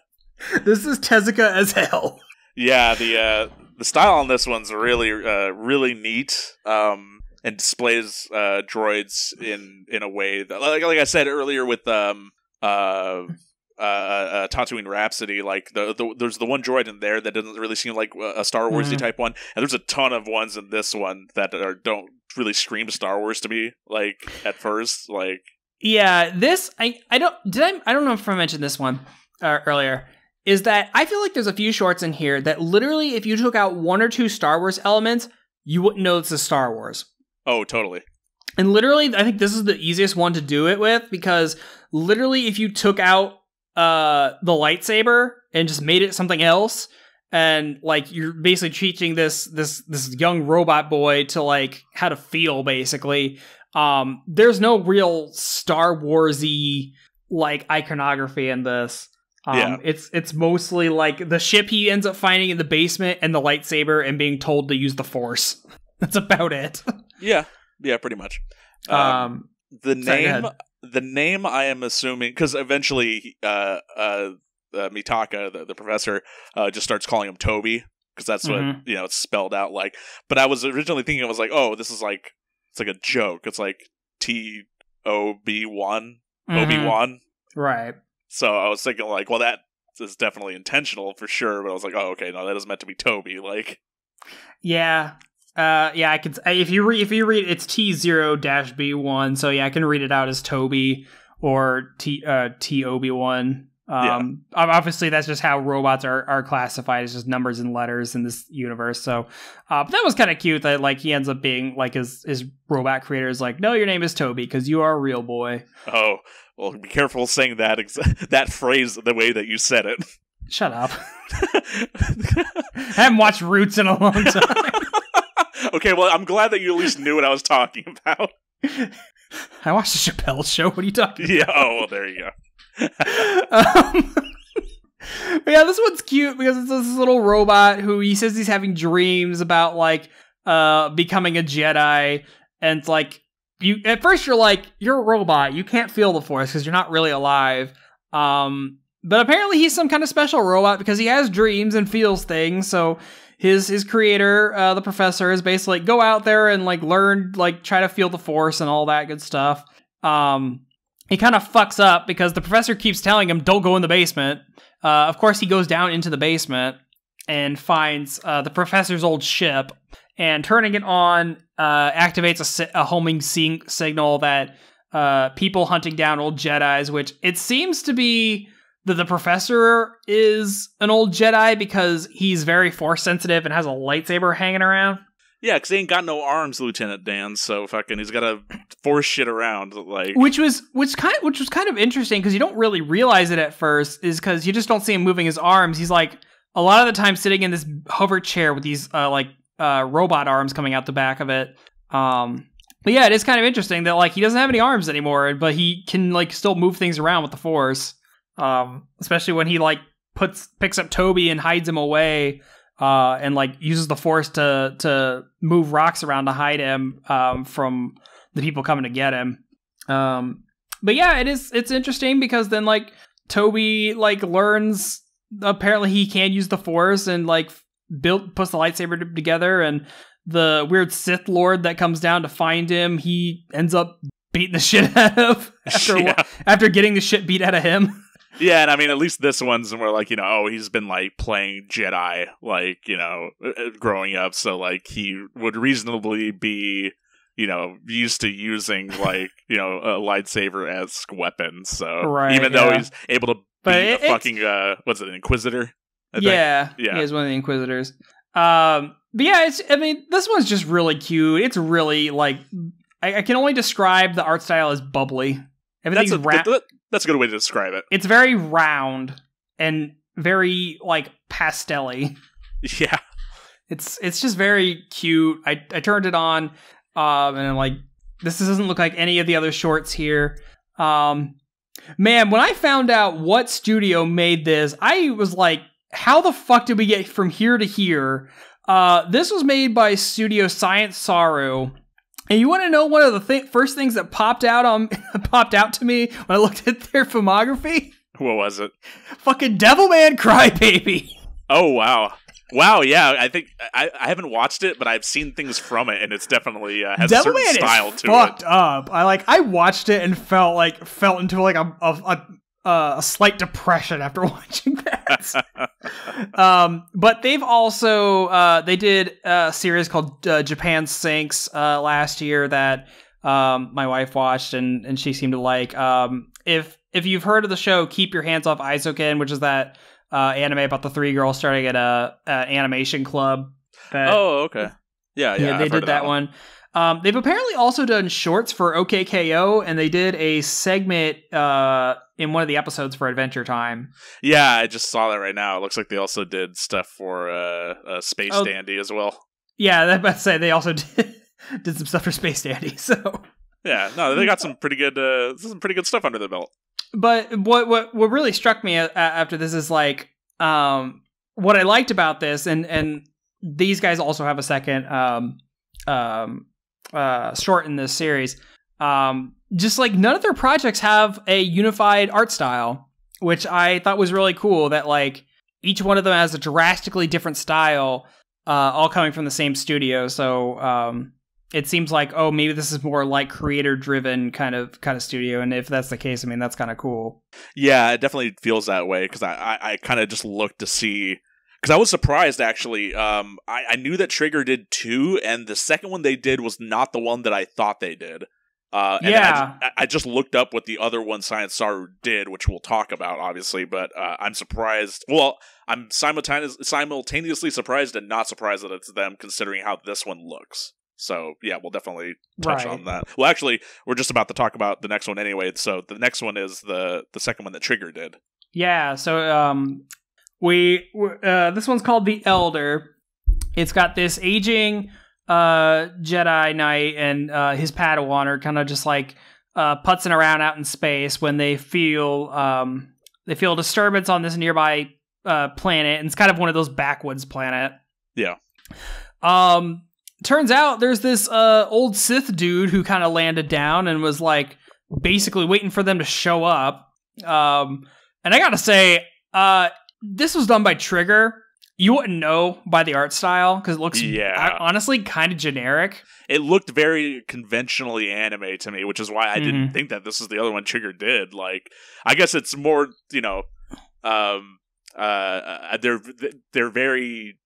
This is Tezuka as hell. Yeah, the uh, the style on this one's really uh, really neat. Um, and displays uh, droids in in a way that, like, like I said earlier, with um, uh, uh, uh, uh, Tatooine Rhapsody. Like the, the there's the one droid in there that doesn't really seem like a Star Warsy mm-hmm. type one, and there's a ton of ones in this one that are, don't really scream Star Wars to me. Like at first, like yeah, this I I don't did I I don't know if I mentioned this one uh, earlier. Is that I feel like there's a few shorts in here that literally, if you took out one or two Star Wars elements, you wouldn't know it's a Star Wars. Oh, totally. And literally, I think this is the easiest one to do it with because literally, if you took out uh, the lightsaber and just made it something else and like you're basically teaching this this this young robot boy to like how to feel basically um there's no real star warsy like iconography in this um yeah. it's it's mostly like the ship he ends up finding in the basement and the lightsaber and being told to use the force that's about it yeah yeah pretty much um, um the name the name I am assuming because eventually uh, uh, uh, Mitaka, the, the professor, uh, just starts calling him Toby because that's mm-hmm. what you know it's spelled out like. But I was originally thinking I was like, oh, this is like it's like a joke. It's like T O B one mm-hmm. Obi Wan, right? So I was thinking like, well, that is definitely intentional for sure. But I was like, oh, okay, no, that is meant to be Toby, like. Yeah, uh, yeah, I could. If you re- if you read, it's T zero dash B one. So yeah, I can read it out as Toby or T uh T Obi one. Um, yeah. obviously that's just how robots are, are classified. It's just numbers and letters in this universe. So, uh, that was kind of cute that like he ends up being like his his robot creator is like, no, your name is Toby because you are a real boy. Oh, well, be careful saying that ex- that phrase the way that you said it. Shut up. I haven't watched Roots in a long time. Okay, well, I'm glad that you at least knew what I was talking about. I watched the Chappelle show. What are you talking about? Yeah, oh, well, there you go. um, but yeah, this one's cute because it's this little robot who he says he's having dreams about, like, uh, becoming a Jedi. And it's like, you at first you're like, you're a robot. You can't feel the Force because you're not really alive. Um, but apparently he's some kind of special robot because he has dreams and feels things. So his his creator, uh, the professor, is basically like, go out there and like learn, like try to feel the force and all that good stuff. Um, he kind of fucks up because the professor keeps telling him, "Don't go in the basement." Uh, of course, he goes down into the basement and finds uh, the professor's old ship, and turning it on uh, activates a, a homing sing- signal that uh, people hunting down old Jedi's, which it seems to be that the professor is an old Jedi because he's very force sensitive and has a lightsaber hanging around. Yeah, because he ain't got no arms, Lieutenant Dan. So fucking, he's got to force shit around. Like, which was which kind which was kind of interesting because you don't really realize it at first, is because you just don't see him moving his arms. He's like a lot of the time sitting in this hover chair with these uh, like uh, robot arms coming out the back of it. Um, but yeah, it is kind of interesting that like he doesn't have any arms anymore, but he can like still move things around with the force. Um, especially when he like puts picks up Toby and hides him away, uh, and like uses the force to to move rocks around to hide him um, from the people coming to get him. Um, but yeah, it is it's interesting because then like Toby like learns apparently he can use the force and like built puts the lightsaber together and the weird Sith Lord that comes down to find him, he ends up beating the shit out of after yeah. after getting the shit beat out of him yeah, and I mean, at least this one's more like you know, oh, he's been like playing Jedi, like you know, uh, uh, growing up, so like he would reasonably be, you know, used to using like you know a lightsaber as weapon. So right, even yeah. though he's able to but be a fucking uh, what's it, an Inquisitor? I yeah, think. yeah, he is one of the Inquisitors. Um, but yeah, it's. I mean, this one's just really cute. It's really like I, I can only describe the art style as bubbly. Everything's that's a, wrapped. That, that's a good way to describe it. It's very round and very like pastelly. Yeah. It's it's just very cute. I I turned it on um and I'm like this doesn't look like any of the other shorts here. Um man, when I found out what studio made this, I was like how the fuck did we get from here to here? Uh this was made by Studio Science Sorrow and you want to know one of the th first things that popped out on popped out to me when I looked at their filmography? What was it? Fucking Devilman Crybaby. Oh wow. Wow, yeah, I think I, I haven't watched it, but I've seen things from it, and it's definitely uh, has Devil a certain Man style is to fucked it. Fucked up. I like I watched it and felt like felt into like a, a, a uh, a slight depression after watching that. um, but they've also uh, they did a series called uh, Japan Sinks uh, last year that um, my wife watched and and she seemed to like. Um, if if you've heard of the show, keep your hands off Isoken, which is that uh, anime about the three girls starting at a, a animation club. That, oh, okay. Yeah, yeah. yeah they did that, that, one. one. Um, they've apparently also done shorts for OKKO, and they did a segment uh, in one of the episodes for Adventure Time. Yeah, I just saw that right now. It looks like they also did stuff for uh, uh, Space oh, Dandy as well. Yeah, I about to say they also did, did some stuff for Space Dandy. So yeah, no, they got some pretty good uh, some pretty good stuff under their belt. But what what what really struck me uh, after this is like um, what I liked about this, and and these guys also have a second. Um, um, uh, short in this series. Um, just like none of their projects have a unified art style, which I thought was really cool. That like each one of them has a drastically different style, uh, all coming from the same studio. So um, it seems like oh maybe this is more like creator driven kind of kind of studio. And if that's the case, I mean that's kind of cool. Yeah, it definitely feels that way because I I, I kind of just looked to see because I was surprised actually. Um, I, I, knew that Trigger did two, and the second one they did was not the one that I thought they did. Uh, yeah, I, I, just looked up what the other one Science Saru did, which we'll talk about obviously. But uh, I'm surprised. Well, I'm simultaneous, simultaneously surprised and not surprised that it's them, considering how this one looks. So yeah, we'll definitely touch right. on that. Well, actually, we're just about to talk about the next one anyway. So the next one is the the second one that Trigger did. Yeah, so um, we uh, this one's called the Elder. It's got this aging uh, Jedi Knight and uh, his Padawan are kind of just like uh, putzing around out in space when they feel um, they feel disturbance on this nearby uh, planet, and it's kind of one of those backwoods planet. Yeah. Um. Turns out there's this uh, old Sith dude who kind of landed down and was like basically waiting for them to show up. Um. And I gotta say, uh, this was done by Trigger. You wouldn't know by the art style because it looks, yeah. honestly, kind of generic. It looked very conventionally anime to me, which is why I mm-hmm. didn't think that this is the other one Trigger did. Like, I guess it's more, you know, um, uh, uh they're they're very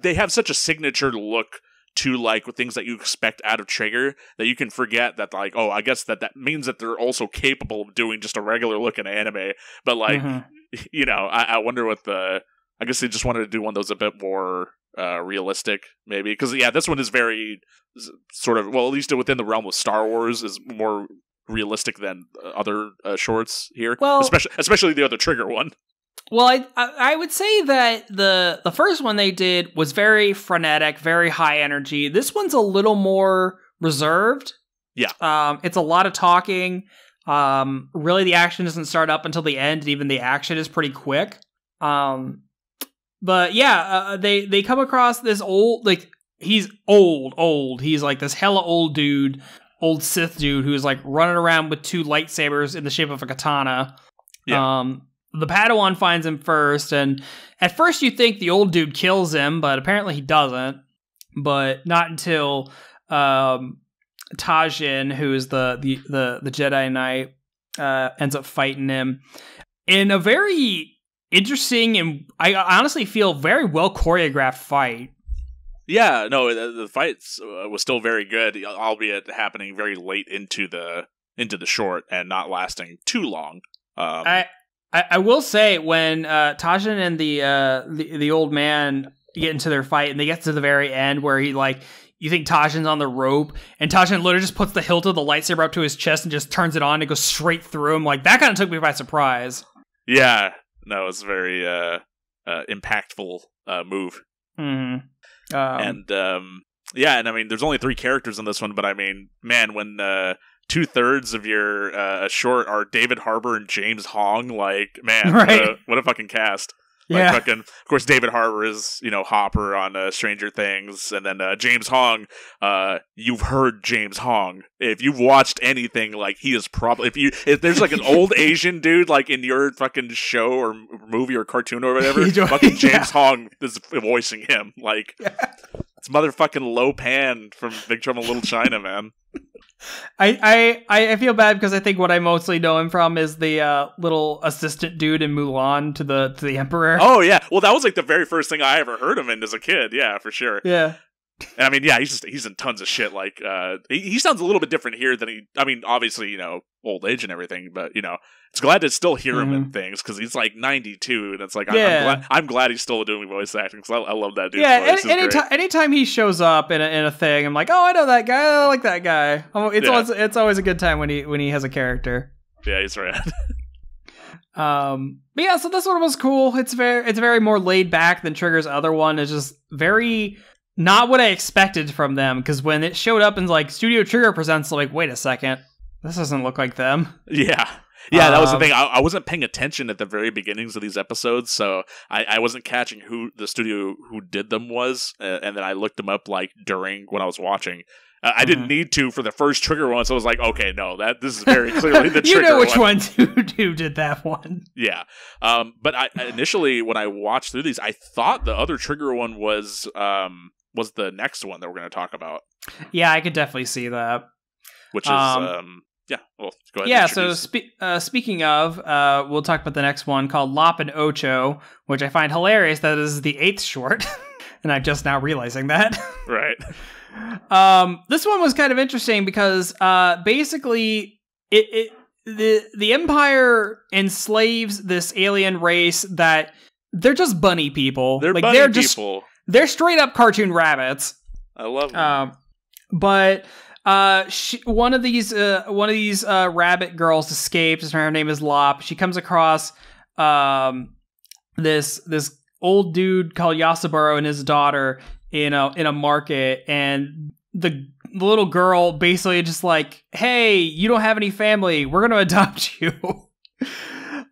they have such a signature look to like things that you expect out of Trigger that you can forget that like oh I guess that that means that they're also capable of doing just a regular looking anime but like mm-hmm. you know, I, I wonder what the. I guess they just wanted to do one that was a bit more uh, realistic, maybe. Because yeah, this one is very sort of well, at least within the realm of Star Wars, is more realistic than uh, other uh, shorts here. Well, especially especially the other trigger one. Well, I I would say that the the first one they did was very frenetic, very high energy. This one's a little more reserved. Yeah. Um, it's a lot of talking. Um, really, the action doesn't start up until the end, and even the action is pretty quick. Um, but yeah, uh, uh they they come across this old like he's old, old. He's like this hella old dude, old Sith dude who's like running around with two lightsabers in the shape of a katana. Yeah. Um, the Padawan finds him first, and at first you think the old dude kills him, but apparently he doesn't. But not until um, Tajin, who is the the the, the Jedi Knight, uh, ends up fighting him in a very interesting and I honestly feel very well choreographed fight. Yeah, no, the, the fight uh, was still very good, albeit happening very late into the into the short and not lasting too long. Um, I, I, I will say when uh, Tajin and the, uh, the the old man get into their fight and they get to the very end where he like you think Tajin's on the rope, and Tajin literally just puts the hilt of the lightsaber up to his chest and just turns it on. And goes straight through him. Like that kind of took me by surprise. Yeah, was a very uh, uh, impactful uh, move. Mm-hmm. Um, and um, yeah, and I mean, there's only three characters in this one, but I mean, man, when uh, two thirds of your uh, short are David Harbour and James Hong, like, man, right? what, a, what a fucking cast. Like yeah. fucking, of course, David Harbour is you know Hopper on uh, Stranger Things, and then uh, James Hong. Uh, you've heard James Hong. If you've watched anything, like he is probably if you if there's like an old Asian dude like in your fucking show or movie or cartoon or whatever, fucking James yeah. Hong is voicing him. Like yeah. it's motherfucking Lo Pan from Big Trouble in Little China, man. I, I I feel bad because I think what I mostly know him from is the uh, little assistant dude in Mulan to the to the Emperor. Oh yeah, well that was like the very first thing I ever heard of him as a kid. Yeah, for sure. Yeah, and I mean, yeah, he's just he's in tons of shit. Like, uh, he, he, sounds a little bit different here than he. I mean, obviously, you know, old age and everything, but you know, it's glad to still hear mm-hmm. him in mm-hmm. things because he's like 92, and it's like yeah. I'm, I'm, glad, I'm glad he's still doing voice acting because I, I, love that dude. Yeah, any, anytime anytime he shows up in a, in a thing, I'm like, oh, I know that guy. I like that guy. Oh, it's yeah. always it's always a good time when he when he has a character. Yeah, he's rad. Um, but yeah, so this one was cool. It's very, it's very more laid back than Trigger's other one. It's just very not what I expected from them because when it showed up and like Studio Trigger presents, I'm like, wait a second, this doesn't look like them. Yeah. Yeah, that was the thing. Um, I, I, wasn't paying attention at the very beginnings of these episodes, so I, I wasn't catching who the studio who did them was, uh, and then I looked them up like during when I was watching. Uh, mm-hmm. I didn't mm-hmm. need to for the first trigger one, so I was like, okay, no, that this is very clearly the you trigger. You know which one. ones who, who did that one? Yeah, um, but I, initially when I watched through these, I thought the other trigger one was. Um, was the next one that we're going to talk about. Yeah, I could definitely see that. Which is um, um yeah, well, go ahead. Yeah, so spe- uh, speaking of, uh, we'll talk about the next one called Lop and Ocho, which I find hilarious that this is the eighth short, and I'm just now realizing that. right. Um, this one was kind of interesting because uh, basically it, it the the empire enslaves this alien race that they're just bunny people. They're like bunny they're just, people. They're straight up cartoon rabbits. I love them. Uh, but uh, she, one of these uh, one of these uh, rabbit girls escapes. Her name is Lop. She comes across um, this this old dude called Yasaburo and his daughter in a in a market, and the, the little girl basically just like, "Hey, you don't have any family. We're gonna adopt you."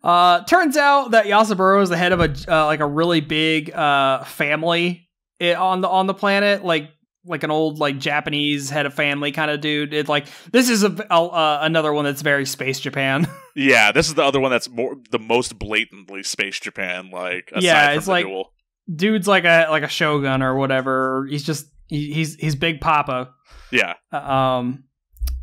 Uh, turns out that Yasaburo is the head of a uh, like a really big uh, family it, on the on the planet, like like an old like Japanese head of family kind of dude. It's like this is a, a uh, another one that's very space Japan. yeah, this is the other one that's more the most blatantly space Japan. Like yeah, it's like duel. dude's like a like a shogun or whatever. He's just he, he's he's big papa. Yeah. Uh, um,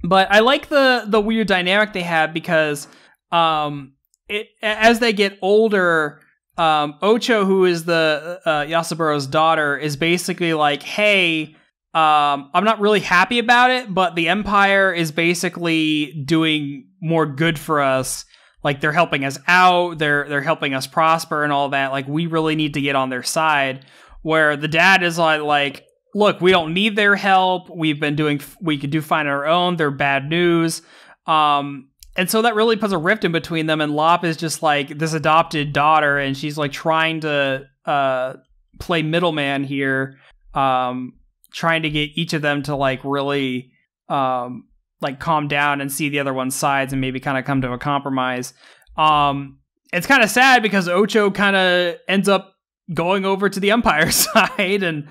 but I like the the weird dynamic they have because um, it as they get older um, Ocho, who is the uh, Yasuburo's daughter, is basically like, "Hey, um, I'm not really happy about it, but the Empire is basically doing more good for us. Like they're helping us out, they're they're helping us prosper and all that. Like we really need to get on their side." Where the dad is like, like look, we don't need their help. We've been doing, we can do fine on our own. They're bad news. Um, and so that really puts a rift in between them. And Lop is just like this adopted daughter, and she's like trying to uh, play middleman here, um, trying to get each of them to like really um, like calm down and see the other one's sides and maybe kind of come to a compromise. Um, it's kind of sad because Ocho kind of ends up going over to the empire side and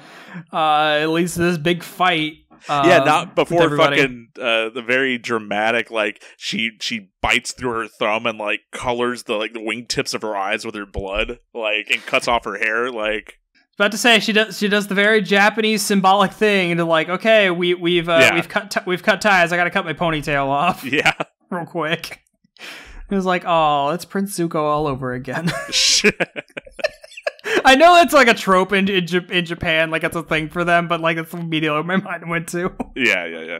uh, it leads to this big fight um, yeah, not um, before fucking uh, the very dramatic like she she bites through her thumb and like colors the like the wingtips of her eyes with her blood, like and cuts off her hair, like about to say she does she does the very Japanese symbolic thing to like okay we we've uh, yeah. we've cut t- we've cut ties I got to cut my ponytail off yeah real quick it was like oh it's Prince Zuko all over again I know that's like a trope in, in, in Japan, like it's a thing for them, but like it's immediately where my mind went to. yeah, yeah,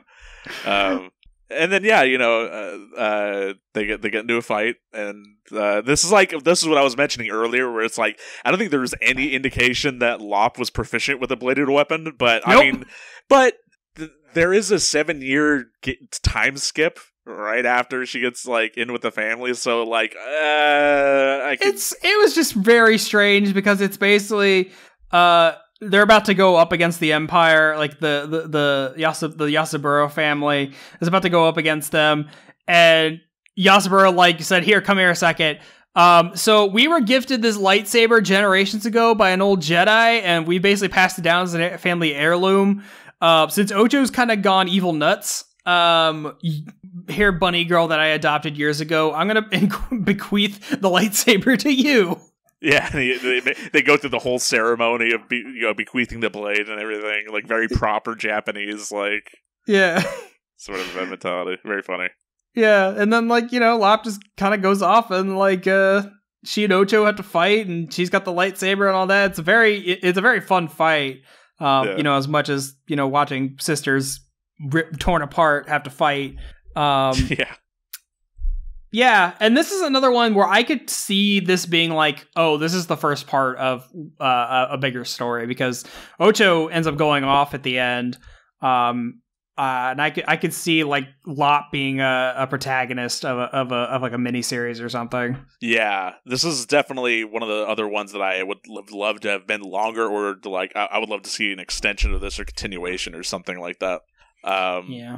yeah. Um, and then yeah, you know, uh, uh, they get they get into a fight, and uh, this is like this is what I was mentioning earlier, where it's like I don't think there's any indication that Lop was proficient with a bladed weapon, but nope. I mean, but th- there is a seven year time skip right after she gets like in with the family so like uh, can... it's it was just very strange because it's basically uh they're about to go up against the empire like the the the, the Yasuburo family is about to go up against them and Yasuburo like said here come here a second um, so we were gifted this lightsaber generations ago by an old Jedi, and we basically passed it down as a family heirloom. Uh, since Ocho's kind of gone evil nuts, um hair bunny girl that I adopted years ago, I'm gonna bequeath the lightsaber to you. Yeah, they, they, they go through the whole ceremony of be, you know bequeathing the blade and everything, like very proper Japanese, like yeah, sort of mentality. Very funny. Yeah, and then like you know, Lop just kind of goes off and like uh she and Ocho have to fight, and she's got the lightsaber and all that. It's a very it's a very fun fight. Um, yeah. You know, as much as you know, watching sisters ripped, torn apart, have to fight. Um, yeah. Yeah, and this is another one where I could see this being like, oh, this is the first part of uh, a bigger story because Ocho ends up going off at the end, um, uh, and I could I could see like Lot being a, a protagonist of a, of a of like a miniseries or something. Yeah, this is definitely one of the other ones that I would love to have been longer, or like I, I would love to see an extension of this or continuation or something like that. Um, yeah.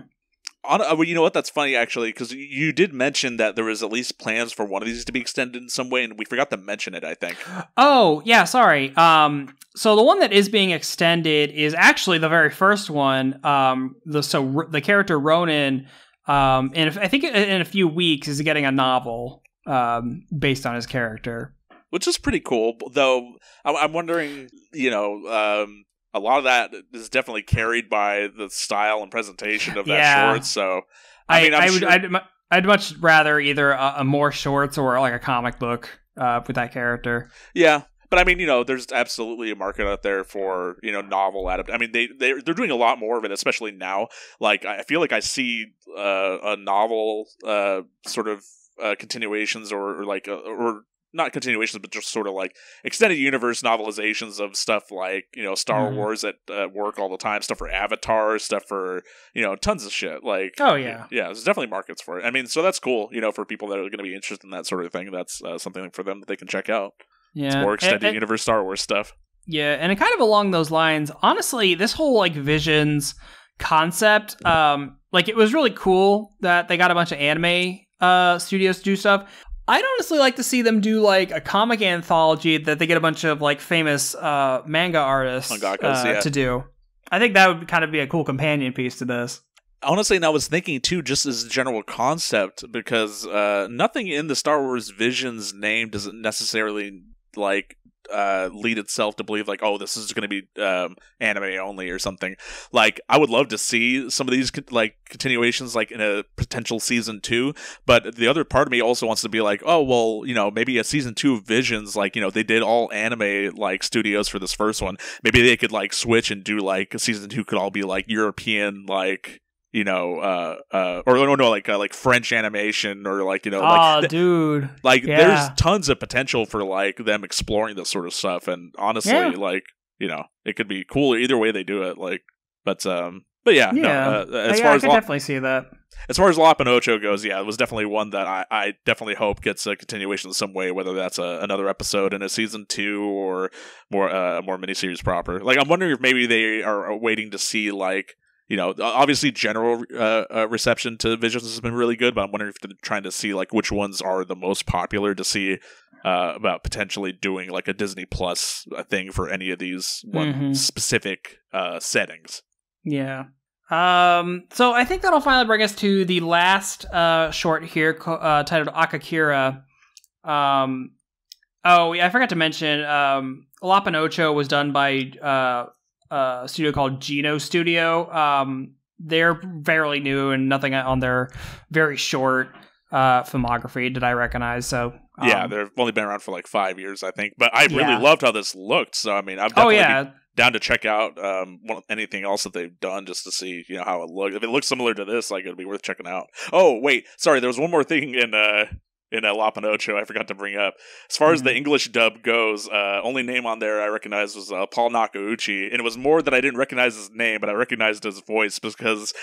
On, uh, well, you know what? That's funny actually, because you did mention that there was at least plans for one of these to be extended in some way, and we forgot to mention it. I think. Oh yeah, sorry. Um, so the one that is being extended is actually the very first one. Um, the so the character Ronan, um, and if, I think in a few weeks is getting a novel um based on his character, which is pretty cool. Though I'm wondering, you know, um, a lot of that is definitely carried by the style and presentation of that yeah. short. So, I, I mean, I'm i would, sure... I'd, I'd, much rather either a, a, more shorts or like a comic book uh, with that character. Yeah, but I mean, you know, there's absolutely a market out there for you know novel adapt. I mean, they they they're doing a lot more of it, especially now. Like, I feel like I see uh, a novel uh, sort of uh, continuations or, or like a, uh, or not continuations, but just sort of like extended universe novelizations of stuff like you know Star mm. Wars at uh, work all the time, stuff for Avatar, stuff for you know tons of shit. Like oh yeah, yeah, there's definitely markets for it. I mean, so that's cool, you know, for people that are going to be interested in that sort of thing. That's uh, something for them that they can check out. Yeah, it's more extended universe Star Wars stuff. Yeah, and kind of along those lines, honestly, this whole like visions concept, um, like it was really cool that they got a bunch of anime uh, studios to do stuff. I'd honestly like to see them do like a comic anthology that they get a bunch of like famous uh, manga artists Mangakas, uh, yeah. to do. I think that would kind of be a cool companion piece to this. Honestly, and I was thinking too, just as a general concept, because uh, nothing in the Star Wars Visions name doesn't necessarily like uh, lead itself to believe like, oh, this is going to be um, anime only or something. Like, I would love to see some of these like continuations, like in a potential season two. But the other part of me also wants to be like, oh, well, you know, maybe a season two of Visions, like you know, they did all anime like studios for this first one. Maybe they could like switch and do like season two could all be like European like you know, uh, uh, or no, oh, no, like uh, like French animation, or like you know, like, oh, dude, like yeah. there's tons of potential for like them exploring this sort of stuff, and honestly, yeah. like you know, it could be cool either way they do it. Like, but um, but yeah, yeah. no, uh, as yeah, far I as La- definitely see that. As far as La Pinocho goes, yeah, it was definitely one that I, I definitely hope gets a continuation in some way, whether that's a, another episode in a season two or more uh, more miniseries proper. Like I'm wondering if maybe they are waiting to see like you know, obviously general uh, uh, reception to Visions has been really good, but I'm wondering if they're trying to see like which ones are the most popular to see uh, about potentially doing like a Disney Plus uh, thing for any of these mm-hmm. specific uh, settings. Yeah. Um, so I think that'll finally bring us to the last uh, short here titled Akakira. Um, oh, yeah, I forgot to mention um, Lapinocho was done by a uh, studio called Geno Studio. Um, they're fairly new and nothing on their very short uh, filmography did I recognize. So um, yeah, they've only been around for like five years, I think. But I really yeah. loved how this looked. So I mean, I'm oh, definitely oh, yeah. down to check out um, anything else that they've done just to see you know how it looks. If it looks similar to this, like it'd be worth checking out. Oh wait, sorry, there was one more thing in uh, in El Lapinocho. I forgot to bring up. As far mm-hmm. as the mm-hmm. English dub goes, uh, only name on there I recognized was uh, Paul Nakauchi, and it was more that I didn't recognize his name, but I recognized his voice because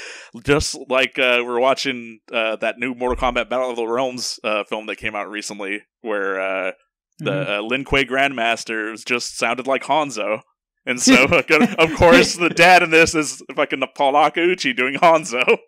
just like uh, we're watching uh, that new Mortal Kombat Battle of the Realms uh, film that came out recently, where uh, the mm-hmm. Lin Kuei Grandmaster just sounded like Hanzo. And so, of course, the dad in this is fucking Paul Nakauchi doing Hanzo.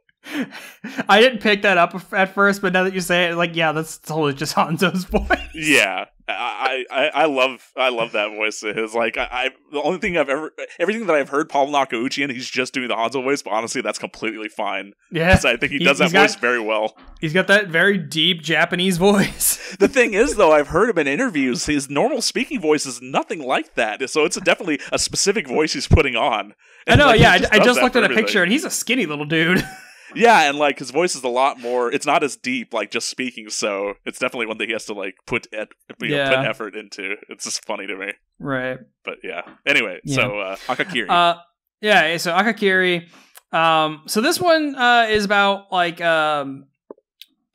I didn't pick that up at first, but now that you say it, like, yeah, that's totally just Hanzo's voice. Yeah, I, I, I love, I love that voice It is Like, I, I, the only thing I've ever, everything that I've heard Paul Nakauchi and he's just doing the Hanzo voice. But honestly, that's completely fine. Yeah, I think he does he, that voice got, very well. He's got that very deep Japanese voice. the thing is, though, I've heard him in interviews. His normal speaking voice is nothing like that. So it's definitely a specific voice he's putting on. And I know. Like, yeah, I, I just looked at a everything. picture, and he's a skinny little dude. yeah, and like his voice is a lot more. It's not as deep, like just speaking. So it's definitely one that he has to like put et- you know, put effort into. It's just funny to me, right? But yeah. Anyway, yeah. so uh, Akakiri. Uh, yeah. So Akakiri. Um, so this one uh, is about like um,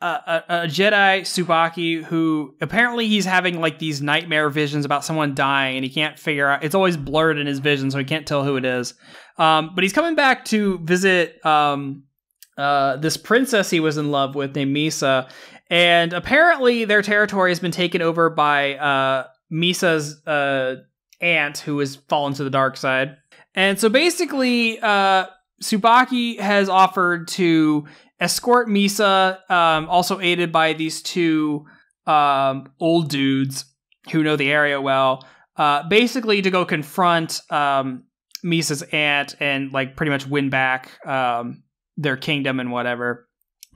a, a, a, Jedi Subaki who apparently he's having like these nightmare visions about someone dying and he can't figure out. It's always blurred in his vision, so he can't tell who it is. Um, but he's coming back to visit um, uh, this princess he was in love with named Misa, and apparently their territory has been taken over by uh, Misa's uh, aunt, who has fallen to the dark side. And so basically, uh, Subaki has offered to escort Misa, um, also aided by these two um, old dudes who know the area well, uh, basically to go confront um, Misa's aunt and like pretty much win back um, their kingdom and whatever.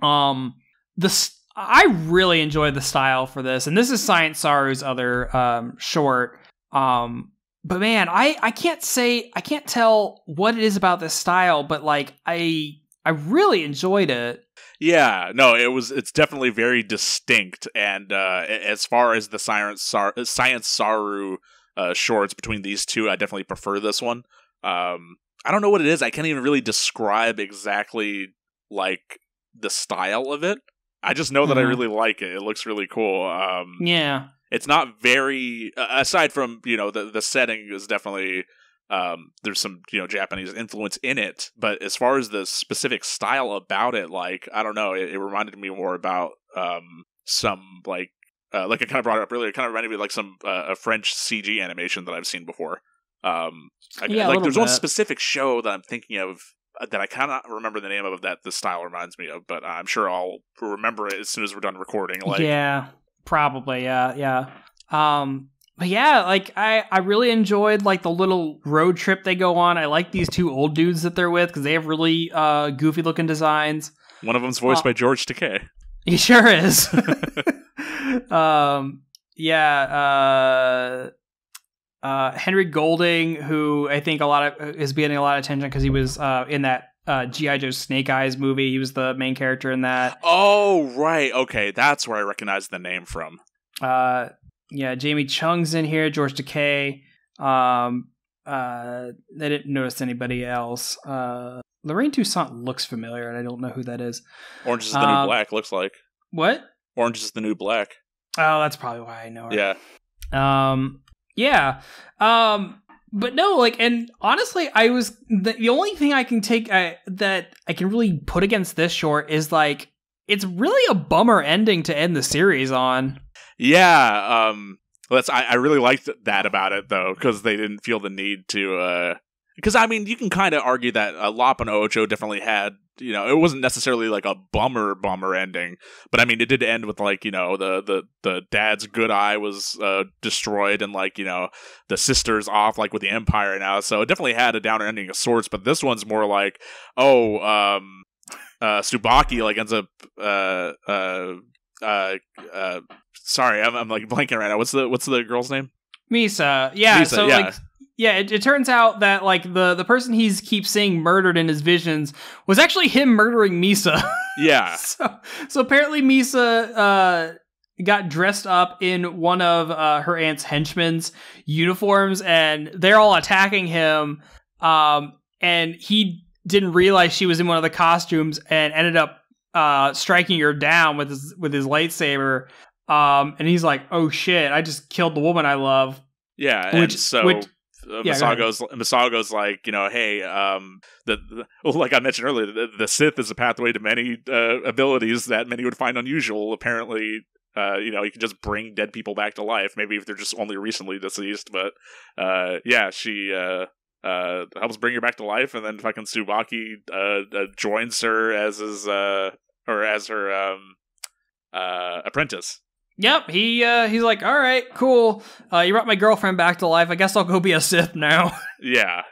Um, the I really enjoy the style for this, and this is Science Saru's other um, short. Um, but man, I I can't say I can't tell what it is about this style, but like I I really enjoyed it. Yeah, no, it was. It's definitely very distinct, and uh, as far as the Science Sar- Science Saru uh, shorts between these two, I definitely prefer this one. Um, I don't know what it is. I can't even really describe exactly like the style of it. I just know that mm-hmm. I really like it. It looks really cool. Um, yeah, it's not very aside from you know the the setting is definitely um, there's some you know Japanese influence in it, but as far as the specific style about it, like I don't know, it, it reminded me more about um, some like uh, like I kind of brought it up earlier, it kind of reminded me of, like some uh, a French CG animation that I've seen before. Um, I, yeah, like there's bit. one specific show that I'm thinking of that I cannot remember the name of that the style reminds me of, but I'm sure I'll remember it as soon as we're done recording. Like, yeah, probably, yeah, yeah. Um, but yeah, like I, I really enjoyed like the little road trip they go on. I like these two old dudes that they're with because they have really uh, goofy looking designs. One of them's voiced uh, by George Takei. He sure is. um, yeah, uh, uh, Henry Golding, who I think a lot of is getting a lot of attention because he was uh, in that uh, GI Joe Snake Eyes movie. He was the main character in that. Oh right, okay, that's where I recognize the name from. Uh, yeah, Jamie Chung's in here. George Takei. Um, uh, I didn't notice anybody else. Uh, Lorraine Toussaint looks familiar, and I don't know who that is. Orange is the um, New Black looks like. What? Orange is the New Black. Oh, that's probably why I know her. Yeah. Um, yeah. Um but no, like and honestly, I was the, the only thing I can take uh, that I can really put against this short is like it's really a bummer ending to end the series on. Yeah, um that's I, I really liked that about it though cuz they didn't feel the need to uh because I mean, you can kind of argue that uh, Lop and Ocho definitely had, you know, it wasn't necessarily like a bummer bummer ending, but I mean, it did end with like you know the the the dad's good eye was uh, destroyed and like you know the sister's off like with the empire now, so it definitely had a downer ending of sorts. But this one's more like, oh, um, uh, Subaki like ends up uh uh uh, uh sorry, I'm, I'm like blanking right now. What's the what's the girl's name? Misa. Yeah. Misa, so yeah. like yeah, it, it, turns out that like the the person he's keeps seeing murdered in his visions was actually him murdering Misa. Yeah. so, so apparently Misa uh, got dressed up in one of uh, her aunt's henchmen's uniforms, and they're all attacking him. Um, and he didn't realize she was in one of the costumes and ended up uh, striking her down with his with his lightsaber. Um, and he's like, "Oh shit! I just killed the woman I love." Yeah, which, so. Which, uh, yeah, Masago's Masago's like you know, hey, um, the, the, like I mentioned earlier, the, the, Sith is a pathway to many uh, abilities that many would find unusual. Apparently, uh, you know, you can just bring dead people back to life. Maybe if they're just only recently deceased, but uh, yeah, she uh, uh, helps bring her back to life, and then fucking Subaki uh, uh joins her as his uh, or as her um, uh, apprentice. Yep, he uh, he's like, all right, cool. Uh, you brought my girlfriend back to life. I guess I'll go be a Sith now. yeah.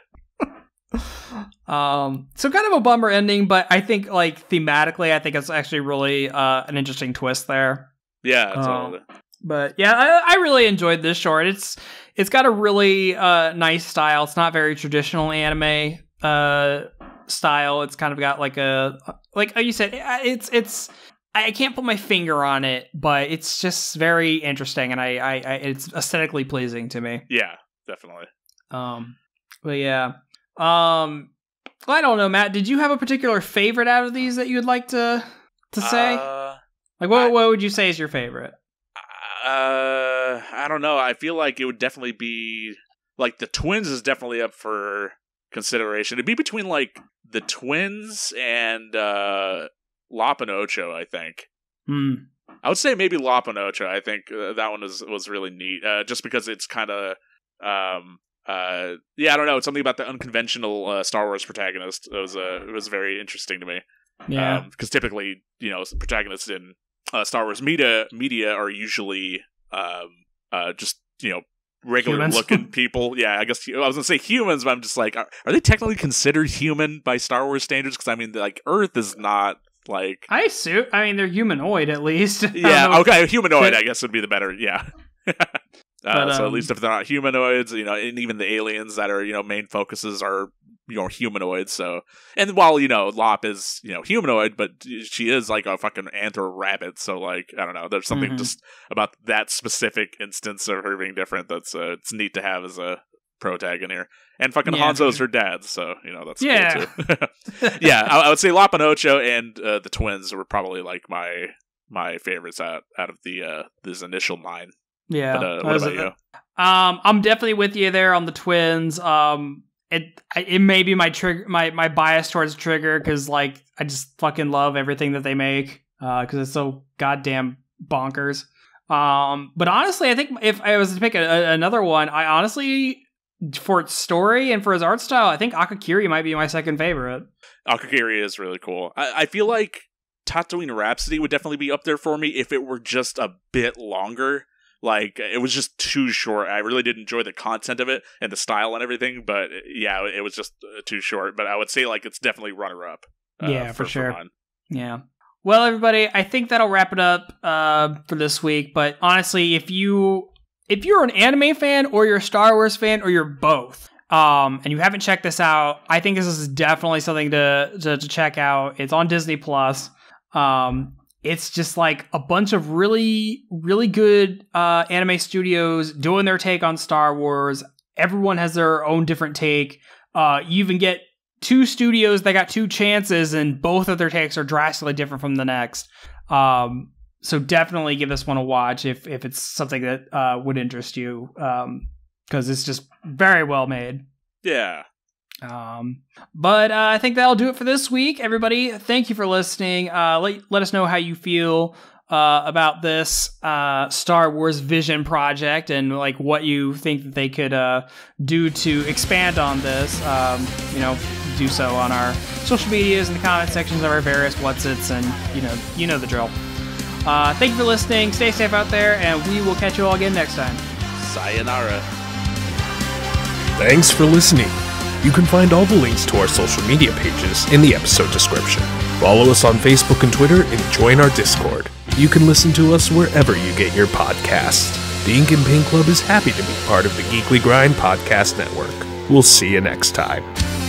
um, so kind of a bummer ending, but I think like thematically, I think it's actually really uh, an interesting twist there. Yeah. Um, but yeah, I, I, really enjoyed this short. It's it's got a really uh, nice style. It's not very traditional anime uh, style. It's kind of got like a like you said, it's it's I can't put my finger on it, but it's just very interesting, and I, I, I it's aesthetically pleasing to me. Yeah, definitely. Um, but yeah, um, I don't know, Matt. Did you have a particular favorite out of these that you'd like to to say? Uh, like, what I, what would you say is your favorite? Uh, I don't know. I feel like it would definitely be like the twins is definitely up for consideration. It'd be between like the twins and uh Lapinocho, I think. Hmm. I would say maybe Lapinocho. I think uh, that one was was really neat, uh, just because it's kind of, um, uh, yeah, I don't know, it's something about the unconventional uh, Star Wars protagonist. It was uh, it was very interesting to me. Yeah, because um, typically, you know, protagonists in uh, Star Wars media media are usually um, just you know regular humans? looking people. Yeah, I guess I was gonna say humans, but I'm just like, are, are they technically considered human by Star Wars standards? Because I mean, like Earth is not like I assume. I mean, they're humanoid at least. yeah. Okay. Humanoid, I guess, would be the better. Yeah. Uh, but, so at um, least if they're not humanoids, you know, and even the aliens that are you know main focuses are you know humanoids. So and while you know Lop is you know humanoid, but she is like a fucking ant or rabbit. So like I don't know, there's something mm-hmm. just about that specific instance of her being different that's uh, it's neat to have as a protagonist here. And fucking yeah, Hanzo's her dad, so you know that's yeah, cool yeah. I, I, would say Lapinocho and uh, the twins were probably like my my favorites out out of the uh, this initial line. Yeah, but, uh, what about you? Um, I'm definitely with you there on the twins. Um, it it may be my trigger my my bias towards Trigger because like I just fucking love everything that they make because uh, it's so goddamn bonkers. Um, but honestly, I think if I was to pick a, a, another one, I honestly for its story and for his art style, I think Akakiri might be my second favorite. Akakiri is really cool. I, I feel like Tatooine Rhapsody would definitely be up there for me if it were just a bit longer. Like it was just too short. I really did enjoy the content of it and the style and everything, but yeah, it was just uh, too short. But I would say like it's definitely runner up. Uh, yeah, for, for sure. For yeah. Well, everybody, I think that'll wrap it up uh, for this week. But honestly, if you if you're an anime fan or you're a Star Wars fan or you're both, um, and you haven't checked this out, I think this is definitely something to to, to check out. It's on Disney Plus. Um, it's just like a bunch of really really good uh, anime studios doing their take on Star Wars. Everyone has their own different take. Uh, you even get two studios that got two chances, and both of their takes are drastically different from the next. Um, so definitely give this one a watch if if it's something that uh, would interest you because um, it's just very well made. Yeah. Um, but uh, I think that'll do it for this week, everybody. Thank you for listening. Uh, let let us know how you feel. Uh, about this uh, Star Wars Vision project and like what you think that they could uh, do to expand on this. Um, you know, do so on our social medias and the comment sections of our various what's its and you know you know the drill. Uh, thank you for listening. Stay safe out there, and we will catch you all again next time. Sayonara. Thanks for listening. You can find all the links to our social media pages in the episode description. Follow us on Facebook and Twitter and join our Discord. You can listen to us wherever you get your podcasts. The Ink and Paint Club is happy to be part of the Geekly Grind Podcast Network. We'll see you next time.